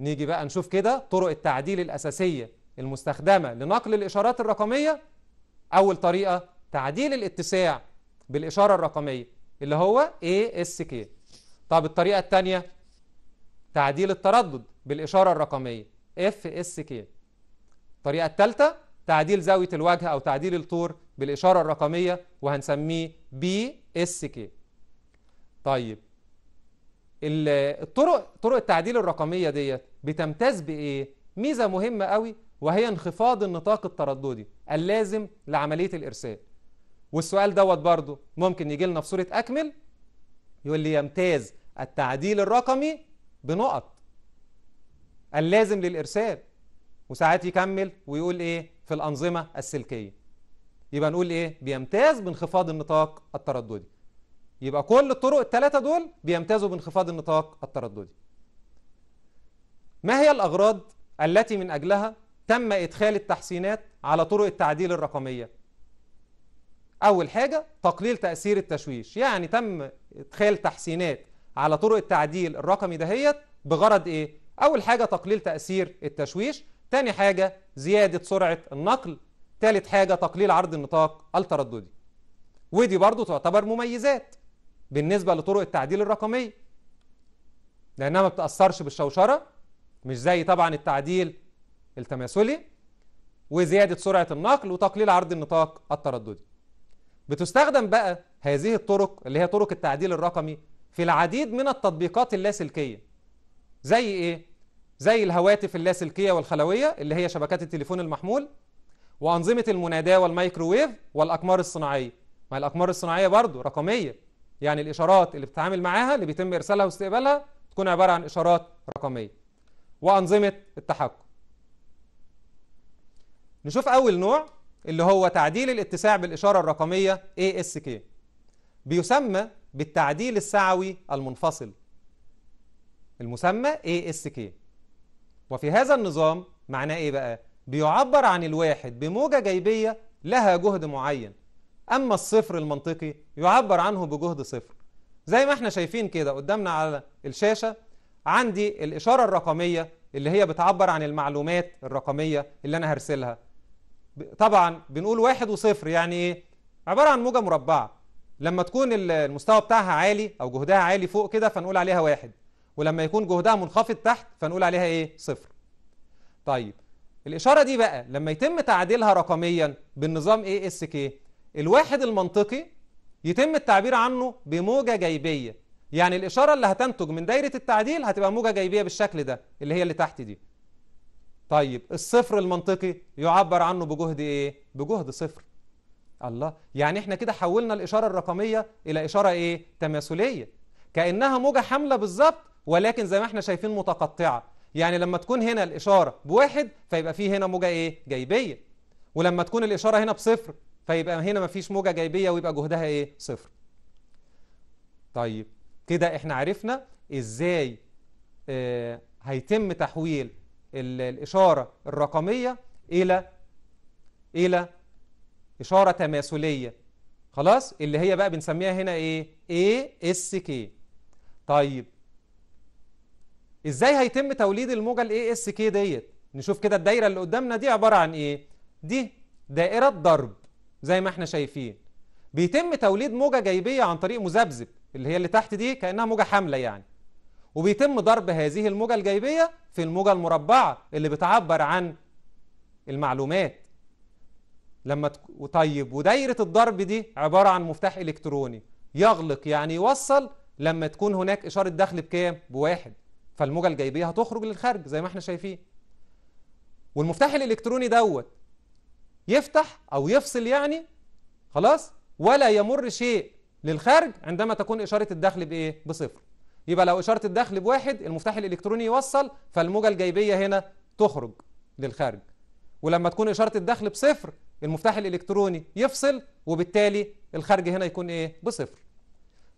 نيجي بقى نشوف كده طرق التعديل الأساسية المستخدمة لنقل الإشارات الرقمية أول طريقة تعديل الاتساع بالإشارة الرقمية اللي هو ASK طب الطريقة الثانية تعديل التردد بالإشارة الرقمية FSK الطريقة الثالثة تعديل زاوية الواجهة أو تعديل الطور بالإشارة الرقمية وهنسميه بي اس كي طيب الطرق طرق التعديل الرقمية ديت بتمتاز بإيه؟ ميزة مهمة قوي وهي انخفاض النطاق الترددي اللازم لعملية الإرسال والسؤال دوت برضه ممكن يجي لنا في صورة أكمل يقول لي يمتاز التعديل الرقمي بنقط اللازم للإرسال وساعات يكمل ويقول ايه في الانظمه السلكيه يبقى نقول ايه بيمتاز بانخفاض النطاق الترددي يبقى كل الطرق الثلاثه دول بيمتازوا بانخفاض النطاق الترددي ما هي الاغراض التي من اجلها تم ادخال التحسينات على طرق التعديل الرقميه اول حاجه تقليل تاثير التشويش يعني تم ادخال تحسينات على طرق التعديل الرقمي دهيت بغرض ايه اول حاجه تقليل تاثير التشويش تاني حاجة زيادة سرعة النقل تالت حاجة تقليل عرض النطاق الترددي ودي برضو تعتبر مميزات بالنسبة لطرق التعديل الرقمية لأنها ما بتأثرش بالشوشرة مش زي طبعا التعديل التماثلي وزيادة سرعة النقل وتقليل عرض النطاق الترددي بتستخدم بقى هذه الطرق اللي هي طرق التعديل الرقمي في العديد من التطبيقات اللاسلكية زي ايه؟ زي الهواتف اللاسلكية والخلوية اللي هي شبكات التليفون المحمول وأنظمة المناداة والمايكروويف والأقمار الصناعية ما الأقمار الصناعية برضو رقمية يعني الإشارات اللي بتتعامل معاها اللي بيتم إرسالها واستقبالها تكون عبارة عن إشارات رقمية وأنظمة التحكم نشوف أول نوع اللي هو تعديل الاتساع بالإشارة الرقمية ASK بيسمى بالتعديل السعوي المنفصل المسمى ASK وفي هذا النظام معناه إيه بقى؟ بيعبر عن الواحد بموجة جيبيه لها جهد معين أما الصفر المنطقي يعبر عنه بجهد صفر زي ما احنا شايفين كده قدامنا على الشاشة عندي الإشارة الرقمية اللي هي بتعبر عن المعلومات الرقمية اللي أنا هرسلها طبعا بنقول واحد وصفر يعني إيه؟ عبارة عن موجة مربعة لما تكون المستوى بتاعها عالي أو جهدها عالي فوق كده فنقول عليها واحد ولما يكون جهدها منخفض تحت فنقول عليها ايه صفر طيب الإشارة دي بقى لما يتم تعديلها رقميا بالنظام ASK الواحد المنطقي يتم التعبير عنه بموجة جيبية يعني الإشارة اللي هتنتج من دايرة التعديل هتبقى موجة جيبية بالشكل ده اللي هي اللي تحت دي طيب الصفر المنطقي يعبر عنه بجهد ايه بجهد صفر الله يعني احنا كده حولنا الإشارة الرقمية إلى إشارة ايه تماثلية كأنها موجة حاملة بالظبط ولكن زي ما احنا شايفين متقطعة يعني لما تكون هنا الإشارة بواحد فيبقى فيه هنا موجة إيه؟ جايبية ولما تكون الإشارة هنا بصفر فيبقى هنا مفيش موجة جايبية ويبقى جهدها إيه؟ صفر طيب كده احنا عرفنا إزاي آه هيتم تحويل الإشارة الرقمية إلى إلى إشارة تماثلية خلاص اللي هي بقى بنسميها هنا إيه؟ اس كي طيب ازاي هيتم توليد الموجه الاي اس كي ديت نشوف كده الدايره اللي قدامنا دي عباره عن ايه دي دائره ضرب زي ما احنا شايفين بيتم توليد موجه جايبيه عن طريق مذبذب اللي هي اللي تحت دي كانها موجه حامله يعني وبيتم ضرب هذه الموجه الجايبيه في الموجه المربعه اللي بتعبر عن المعلومات لما تك... طيب ودايره الضرب دي عباره عن مفتاح الكتروني يغلق يعني يوصل لما تكون هناك اشاره دخل بكام بواحد فالموجة الجيبيه هتخرج للخارج زي ما احنا شايفين والمفتاح الإلكتروني دوت يفتح أو يفصل يعني خلاص ولا يمر شيء للخارج عندما تكون إشارة الدخل بإيه؟ بصفر يبقى لو إشارة الدخل بواحد المفتاح الإلكتروني يوصل فالموجة الجيبيه هنا تخرج للخارج ولما تكون إشارة الدخل بصفر المفتاح الإلكتروني يفصل وبالتالي الخارج هنا يكون إيه؟ بصفر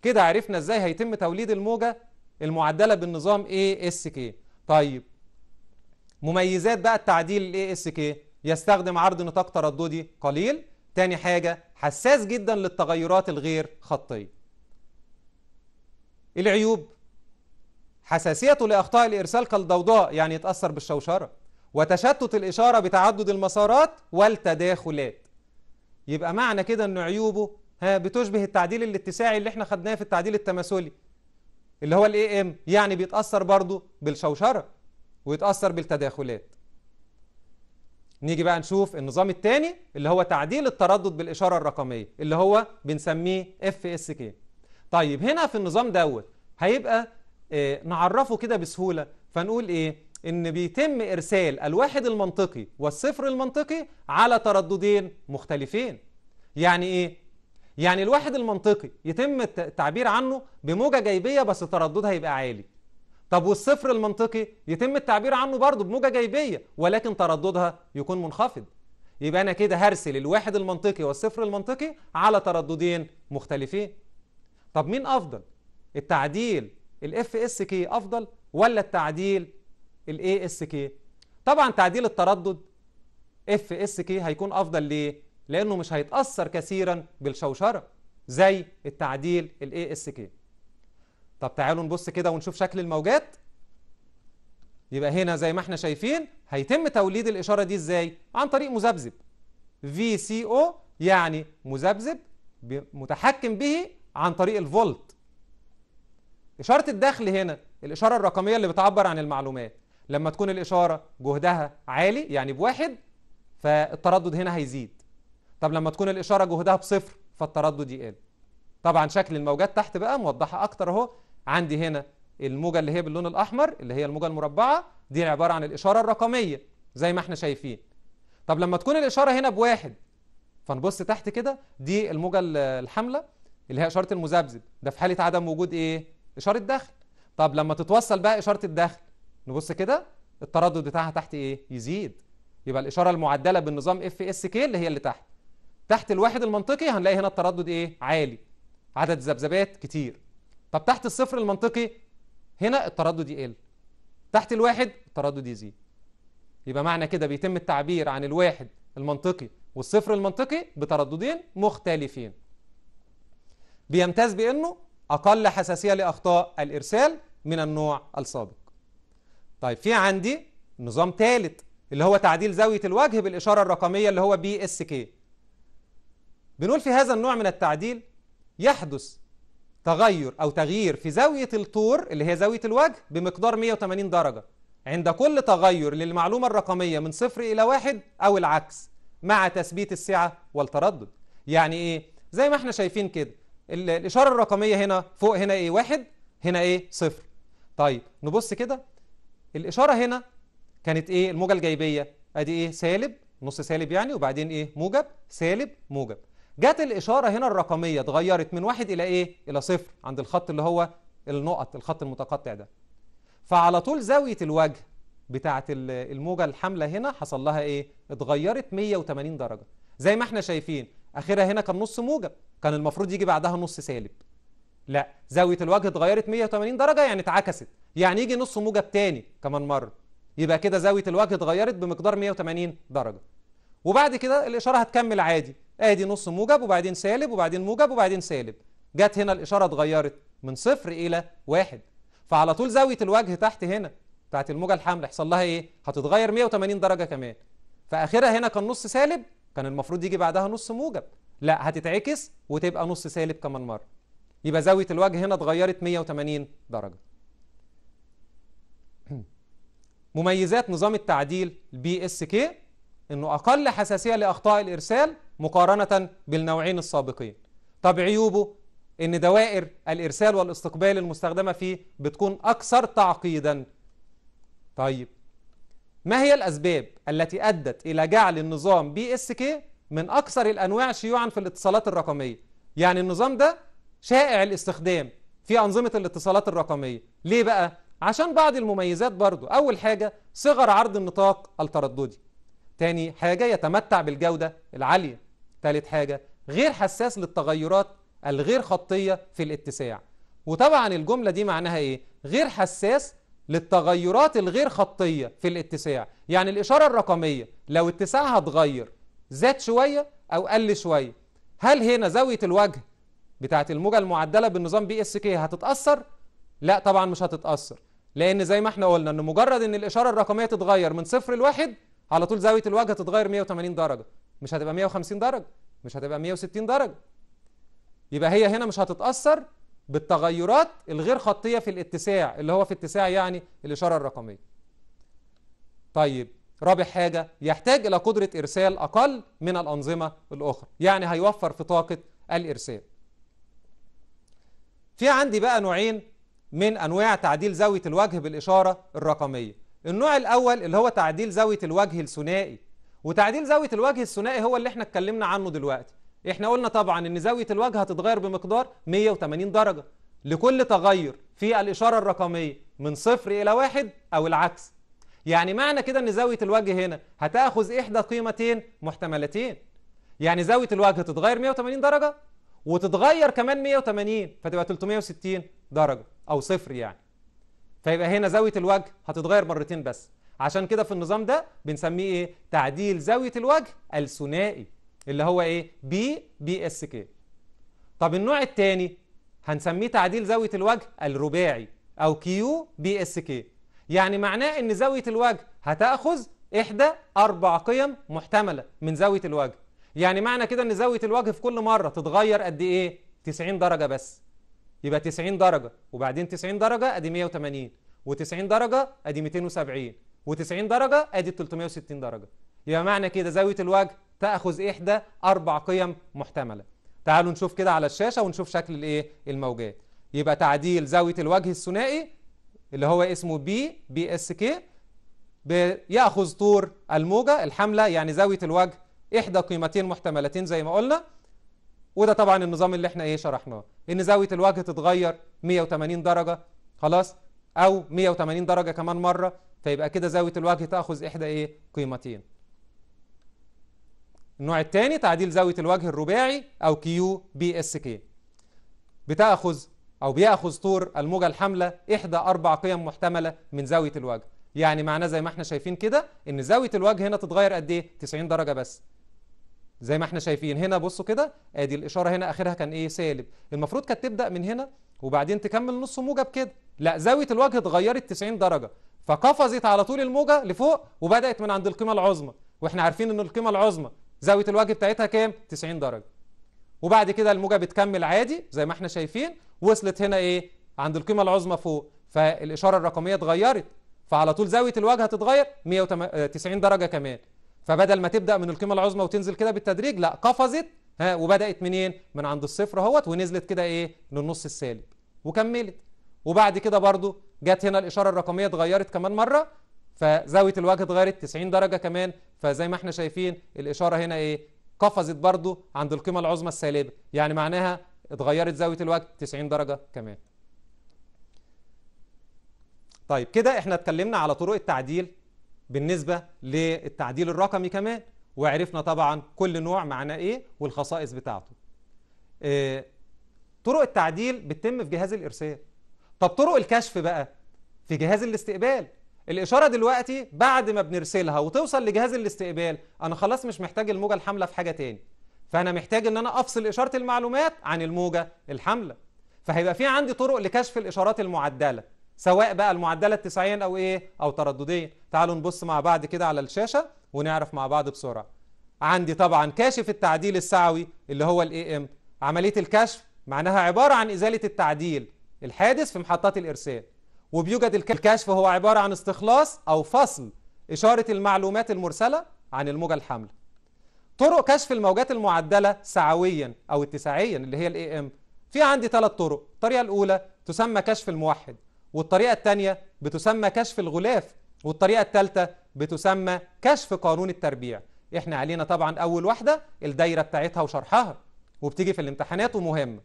كده عرفنا إزاي هيتم توليد الموجة المعدله بالنظام اي اس كي طيب مميزات بقى التعديل الاي اس كي يستخدم عرض نطاق ترددي قليل تاني حاجه حساس جدا للتغيرات الغير خطيه العيوب حساسيته لاخطاء الارسال كالضوضاء يعني يتاثر بالشوشره وتشتت الاشاره بتعدد المسارات والتداخلات يبقى معنى كده ان عيوبه ها بتشبه التعديل الاتساعي اللي احنا خدناه في التعديل التماثلي اللي هو الاي ام يعني بيتاثر برضه بالشوشره ويتاثر بالتداخلات نيجي بقى نشوف النظام الثاني اللي هو تعديل التردد بالاشاره الرقميه اللي هو بنسميه اف اس كي طيب هنا في النظام دوت هيبقى آه، نعرفه كده بسهوله فنقول ايه ان بيتم ارسال الواحد المنطقي والصفر المنطقي على ترددين مختلفين يعني ايه يعني الواحد المنطقي يتم التعبير عنه بموجة جايبية بس ترددها يبقى عالي طب والصفر المنطقي يتم التعبير عنه برضه بموجة جايبية ولكن ترددها يكون منخفض يبقى أنا كده هرسل الواحد المنطقي والصفر المنطقي على ترددين مختلفين طب مين أفضل؟ التعديل اس FSK أفضل ولا التعديل اس ASK؟ طبعا تعديل التردد FSK هيكون أفضل ليه؟ لأنه مش هيتأثر كثيرا بالشوشرة زي التعديل الاي اس كي طب تعالوا نبص كده ونشوف شكل الموجات يبقى هنا زي ما احنا شايفين هيتم توليد الإشارة دي ازاي عن طريق مذبذب في سي او يعني مذبذب متحكم به عن طريق الفولت إشارة الدخل هنا الإشارة الرقمية اللي بتعبر عن المعلومات لما تكون الإشارة جهدها عالي يعني بواحد فالتردد هنا هيزيد طب لما تكون الإشارة جهدها بصفر فالتردد يقل طبعا شكل الموجات تحت بقى موضحة أكتر أهو عندي هنا الموجة اللي هي باللون الأحمر اللي هي الموجة المربعة دي عبارة عن الإشارة الرقمية زي ما احنا شايفين طب لما تكون الإشارة هنا بواحد فنبص تحت كده دي الموجة الحملة اللي هي إشارة المذبذب ده في حالة عدم وجود إيه؟ إشارة دخل طب لما تتوصل بقى إشارة الدخل نبص كده التردد بتاعها تحت إيه؟ يزيد يبقى الإشارة المعدلة بالنظام اف اس كي اللي هي اللي تحت تحت الواحد المنطقي هنلاقي هنا التردد ايه عالي عدد الذبذبات كتير طب تحت الصفر المنطقي هنا التردد يقل تحت الواحد التردد يزيد يبقى معنى كده بيتم التعبير عن الواحد المنطقي والصفر المنطقي بترددين مختلفين بيمتاز بانه اقل حساسيه لاخطاء الارسال من النوع السابق طيب في عندي نظام ثالث اللي هو تعديل زاويه الوجه بالاشاره الرقميه اللي هو بي اس كي بنقول في هذا النوع من التعديل يحدث تغير أو تغيير في زاوية الطور اللي هي زاوية الوجه بمقدار 180 درجة عند كل تغير للمعلومة الرقمية من صفر إلى واحد أو العكس مع تثبيت السعة والتردد يعني إيه؟ زي ما احنا شايفين كده الإشارة الرقمية هنا فوق هنا إيه واحد هنا إيه صفر طيب نبص كده الإشارة هنا كانت إيه الموجة الجايبية أدي إيه سالب نص سالب يعني وبعدين إيه موجب سالب موجب جت الاشاره هنا الرقميه اتغيرت من واحد الى ايه الى صفر عند الخط اللي هو النقط الخط المتقطع ده فعلى طول زاويه الوجه بتاعه الموجه الحامله هنا حصل لها ايه اتغيرت 180 درجه زي ما احنا شايفين اخرها هنا كان نص موجب كان المفروض يجي بعدها نص سالب لا زاويه الوجه اتغيرت 180 درجه يعني اتعكست يعني يجي نص موجب تاني كمان مره يبقى كده زاويه الوجه اتغيرت بمقدار 180 درجه وبعد كده الاشاره هتكمل عادي ادي نص موجب وبعدين سالب وبعدين موجب وبعدين سالب جت هنا الاشاره اتغيرت من صفر الى واحد فعلى طول زاويه الوجه تحت هنا بتاعت الموجه الحامله حصل لها ايه هتتغير 180 درجه كمان فاخرها هنا كان نص سالب كان المفروض يجي بعدها نص موجب لا هتتعكس وتبقى نص سالب كمان مره يبقى زاويه الوجه هنا اتغيرت 180 درجه مميزات نظام التعديل البي اس كي انه اقل حساسيه لاخطاء الارسال مقارنة بالنوعين السابقين طب عيوبه ان دوائر الارسال والاستقبال المستخدمة فيه بتكون اكثر تعقيدا طيب ما هي الاسباب التي ادت الى جعل النظام بي اس كي من اكثر الانواع شيوعا في الاتصالات الرقمية يعني النظام ده شائع الاستخدام في انظمة الاتصالات الرقمية ليه بقى عشان بعض المميزات برضو أول حاجة صغر عرض النطاق الترددي تاني حاجة يتمتع بالجودة العالية ثالث حاجة غير حساس للتغيرات الغير خطية في الاتساع وطبعا الجملة دي معناها ايه غير حساس للتغيرات الغير خطية في الاتساع يعني الإشارة الرقمية لو اتساعها اتغير زاد شوية أو قل شوية هل هنا زاوية الوجه بتاعت الموجة المعدلة بالنظام بي اس كي هتتأثر؟ لا طبعا مش هتتأثر لأن زي ما احنا قلنا أن مجرد أن الإشارة الرقمية تتغير من صفر لواحد على طول زاوية الوجه تتغير 180 درجة مش هتبقى 150 درجة مش هتبقى 160 درجة يبقى هي هنا مش هتتأثر بالتغيرات الغير خطية في الاتساع اللي هو في اتساع يعني الإشارة الرقمية طيب رابع حاجة يحتاج إلى قدرة إرسال أقل من الأنظمة الأخرى يعني هيوفر في طاقة الإرسال في عندي بقى نوعين من أنواع تعديل زاوية الوجه بالإشارة الرقمية النوع الأول اللي هو تعديل زاوية الوجه الثنائي وتعديل زاوية الوجه الثنائي هو اللي احنا اتكلمنا عنه دلوقتي احنا قلنا طبعا ان زاوية الوجه هتتغير بمقدار 180 درجة لكل تغير في الإشارة الرقمية من صفر إلى واحد أو العكس يعني معنى كده ان زاوية الوجه هنا هتاخذ إحدى قيمتين محتملتين يعني زاوية الوجه تتغير 180 درجة وتتغير كمان 180 فتبقى 360 درجة أو صفر يعني فيبقى هنا زاوية الوجه هتتغير مرتين بس عشان كده في النظام ده بنسميه ايه تعديل زاويه الوجه الثنائي اللي هو ايه بي بي اس كي طب النوع الثاني هنسميه تعديل زاويه الوجه الرباعي او كيو بي اس كي يعني معناه ان زاويه الوجه هتاخذ احدى اربع قيم محتمله من زاويه الوجه يعني معنى كده ان زاويه الوجه في كل مره تتغير قد ايه 90 درجه بس يبقى 90 درجه وبعدين 90 درجه ادي 180 و90 درجه ادي 270 و90 درجة ادي 360 درجة يبقى معنى كده زاوية الوجه تأخذ إحدى أربع قيم محتملة تعالوا نشوف كده على الشاشة ونشوف شكل الإيه الموجات يبقى تعديل زاوية الوجه الثنائي اللي هو اسمه بي بي اس كي بيأخذ طور الموجة الحملة يعني زاوية الوجه إحدى قيمتين محتملتين زي ما قلنا وده طبعا النظام اللي احنا ايه شرحناه ان زاوية الوجه تتغير 180 درجة خلاص أو 180 درجة كمان مرة فيبقى كده زاوية الوجه تأخذ إحدى إيه قيمتين النوع الثاني تعديل زاوية الوجه الرباعي أو كيو بي اس كي بتأخذ أو بيأخذ طور الموجة الحاملة إحدى أربع قيم محتملة من زاوية الوجه يعني معناه زي ما احنا شايفين كده ان زاوية الوجه هنا تتغير قد ايه 90 درجة بس زي ما احنا شايفين هنا بصوا كده ادي الاشارة هنا اخرها كان ايه سالب المفروض كانت تبدأ من هنا وبعدين تكمل نص موجة بكده لا زاوية الوجه اتغيرت 90 درجة فقفزت على طول الموجة لفوق وبدأت من عند القيمة العظمى واحنا عارفين ان القيمة العظمى زاوية الوجه بتاعتها كام 90 درجة وبعد كده الموجة بتكمل عادي زي ما احنا شايفين وصلت هنا ايه عند القيمة العظمى فوق فالإشارة الرقمية اتغيرت فعلى طول زاوية الوجه هتتغير 190 آه، درجة كمان فبدل ما تبدأ من القيمة العظمى وتنزل كده بالتدريج لا قفزت ها وبدأت منين من عند الصفر اهوت ونزلت كده ايه للنص السالب وكملت وبعد كده برضو جت هنا الإشارة الرقمية اتغيرت كمان مرة فزاوية الوجه اتغيرت 90 درجة كمان فزي ما احنا شايفين الإشارة هنا إيه قفزت برضو عند القيمة العظمى السالبة يعني معناها اتغيرت زاوية الوجه 90 درجة كمان طيب كده احنا اتكلمنا على طرق التعديل بالنسبة للتعديل الرقمي كمان وعرفنا طبعا كل نوع معناه ايه والخصائص بتاعته آه، طرق التعديل بتتم في جهاز الإرسال طب طرق الكشف بقى في جهاز الاستقبال الإشارة دلوقتي بعد ما بنرسلها وتوصل لجهاز الاستقبال أنا خلاص مش محتاج الموجة الحاملة في حاجة تاني فأنا محتاج إن أنا أفصل إشارة المعلومات عن الموجة الحاملة فهيبقى في عندي طرق لكشف الإشارات المعدلة سواء بقى المعدلة التسعين أو إيه أو تردديه تعالوا نبص مع بعض كده على الشاشة ونعرف مع بعض بسرعة عندي طبعا كاشف التعديل السعوي اللي هو الإي إم عملية الكشف معناها عبارة عن إزالة التعديل الحادث في محطات الإرسال وبيوجد الكشف هو عبارة عن استخلاص أو فصل إشارة المعلومات المرسلة عن الموجة الحاملة طرق كشف الموجات المعدلة سعويا أو اتساعيا اللي هي الاي ام في عندي ثلاث طرق الطريقة الأولى تسمى كشف الموحد والطريقة الثانية بتسمى كشف الغلاف والطريقة الثالثة بتسمى كشف قانون التربيع احنا علينا طبعا أول واحدة الدايرة بتاعتها وشرحها وبتيجي في الامتحانات ومهمة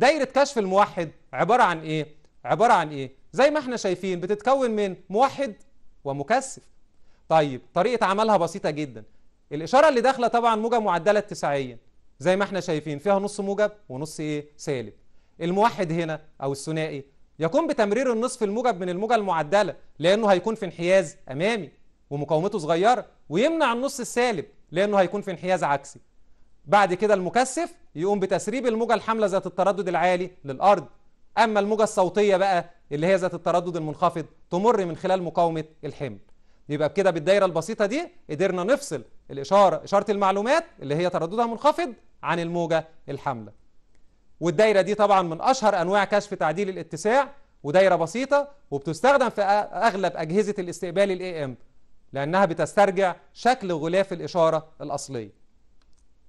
دايرة كشف الموحد عبارة عن إيه؟ عبارة عن إيه؟ زي ما احنا شايفين بتتكون من موحد ومكثف طيب طريقة عملها بسيطة جدا الإشارة اللي داخلة طبعا موجة معدلة اتساعيا زي ما احنا شايفين فيها نص موجب ونص إيه؟ سالب الموحد هنا أو الثنائي يقوم بتمرير النصف الموجب من الموجة المعدلة لأنه هيكون في انحياز أمامي ومقاومته صغيرة ويمنع النص السالب لأنه هيكون في انحياز عكسي بعد كده المكثف يقوم بتسريب الموجة الحاملة ذات التردد العالي للأرض أما الموجة الصوتية بقى اللي هي ذات التردد المنخفض تمر من خلال مقاومة الحمل يبقى بكده بالدايرة البسيطة دي قدرنا نفصل الإشارة إشارة المعلومات اللي هي ترددها منخفض عن الموجة الحاملة والدايرة دي طبعا من أشهر أنواع كشف تعديل الاتساع ودايرة بسيطة وبتستخدم في أغلب أجهزة الاستقبال الاي ام لأنها بتسترجع شكل غلاف الإشارة الأصلية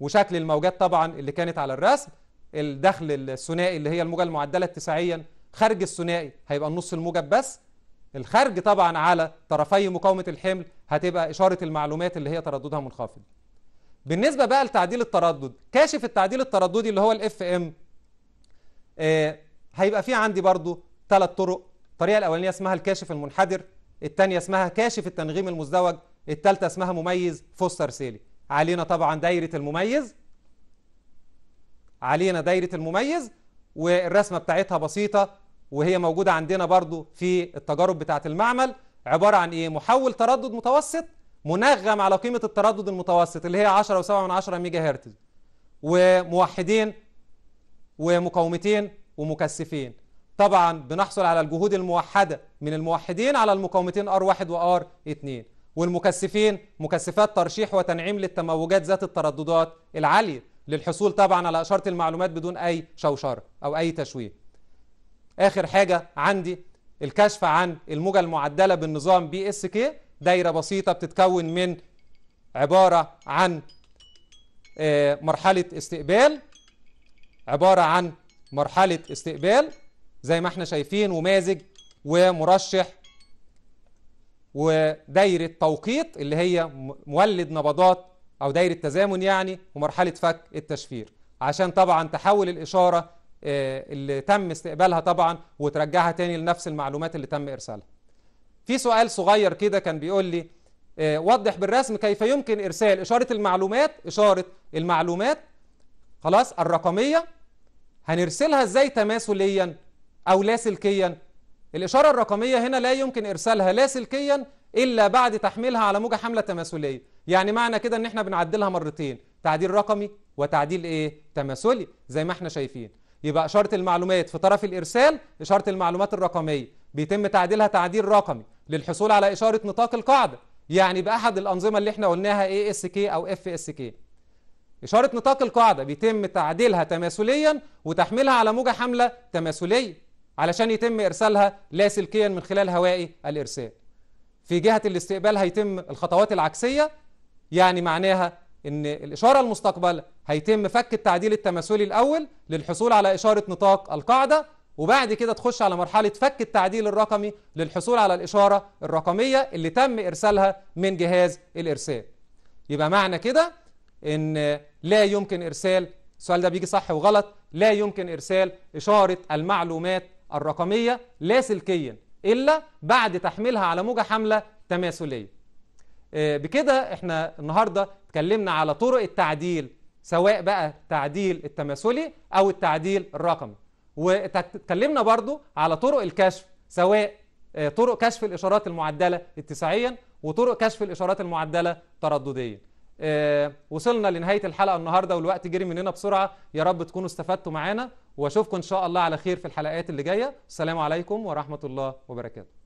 وشكل الموجات طبعا اللي كانت على الرسم الدخل الثنائي اللي هي الموجة المعدلة اتساعيا خارج الثنائي هيبقى النص الموجب بس الخارج طبعا على طرفي مقاومة الحمل هتبقى إشارة المعلومات اللي هي ترددها منخفض بالنسبة بقى لتعديل التردد كاشف التعديل الترددي اللي هو الاف ام آه، هيبقى في عندي برضو ثلاث طرق الطريقة الأولانية اسمها الكاشف المنحدر الثانية اسمها كاشف التنغيم المزدوج الثالثة اسمها مميز فوستر سيلي علينا طبعا دايرة المميز علينا دايرة المميز والرسمة بتاعتها بسيطة وهي موجودة عندنا برضو في التجارب بتاعة المعمل عبارة عن إيه؟ محول تردد متوسط منغم على قيمة التردد المتوسط اللي هي 10 و7 من 10 ميجا هرتز وموحدين ومقاومتين ومكثفين طبعا بنحصل على الجهود الموحدة من الموحدين على المقاومتين R1 و R2 والمكثفين مكثفات ترشيح وتنعيم للتموجات ذات الترددات العالية للحصول طبعا على أشارة المعلومات بدون أي شوشرة أو أي تشويه آخر حاجة عندي الكشف عن الموجة المعدلة بالنظام بي اس كي دايرة بسيطة بتتكون من عبارة عن آه، مرحلة استقبال عبارة عن مرحلة استقبال زي ما احنا شايفين ومازج ومرشح ودايرة توقيت اللي هي مولد نبضات أو دايرة تزامن يعني ومرحلة فك التشفير عشان طبعا تحول الإشارة آه، اللي تم استقبالها طبعا وترجعها تاني لنفس المعلومات اللي تم إرسالها في سؤال صغير كده كان بيقول لي آه، وضح بالرسم كيف يمكن إرسال إشارة المعلومات إشارة المعلومات خلاص الرقمية هنرسلها إزاي تماثليا أو لاسلكيا الإشارة الرقمية هنا لا يمكن إرسالها لا سلكيا إلا بعد تحميلها على موجة حملة تماثلية يعني معنى كده إن إحنا بنعدلها مرتين تعديل رقمي وتعديل إيه؟ تماثلي زي ما إحنا شايفين يبقى إشارة المعلومات في طرف الإرسال إشارة المعلومات الرقمية بيتم تعديلها تعديل رقمي للحصول على إشارة نطاق القاعدة يعني بأحد الأنظمة اللي إحنا قلناها ASK إس كي أو إف إس كي إشارة نطاق القاعدة بيتم تعديلها تماثليا وتحميلها على موجة حملة تماثلية علشان يتم إرسالها لاسلكيا من خلال هوائي الإرسال في جهة الاستقبال هيتم الخطوات العكسية يعني معناها ان الإشارة المستقبلة هيتم فك التعديل التماثلي الأول للحصول على إشارة نطاق القاعدة وبعد كده تخش على مرحلة فك التعديل الرقمي للحصول على الإشارة الرقمية اللي تم إرسالها من جهاز الإرسال يبقى معنى كده ان لا يمكن إرسال السؤال ده بيجي صح وغلط لا يمكن إرسال إشارة المعلومات الرقمية لاسلكيا إلا بعد تحميلها على موجة حملة تماثلية آه، بكده احنا النهاردة اتكلمنا على طرق التعديل سواء بقى التعديل التماثلي أو التعديل الرقمي واتكلمنا برضو على طرق الكشف سواء آه، طرق كشف الإشارات المعدلة اتساعيا وطرق كشف الإشارات المعدلة تردديا آه، وصلنا لنهايه الحلقه النهارده والوقت جري مننا بسرعه يا رب تكونوا استفدتوا معانا واشوفكم ان شاء الله على خير في الحلقات اللي جايه السلام عليكم ورحمه الله وبركاته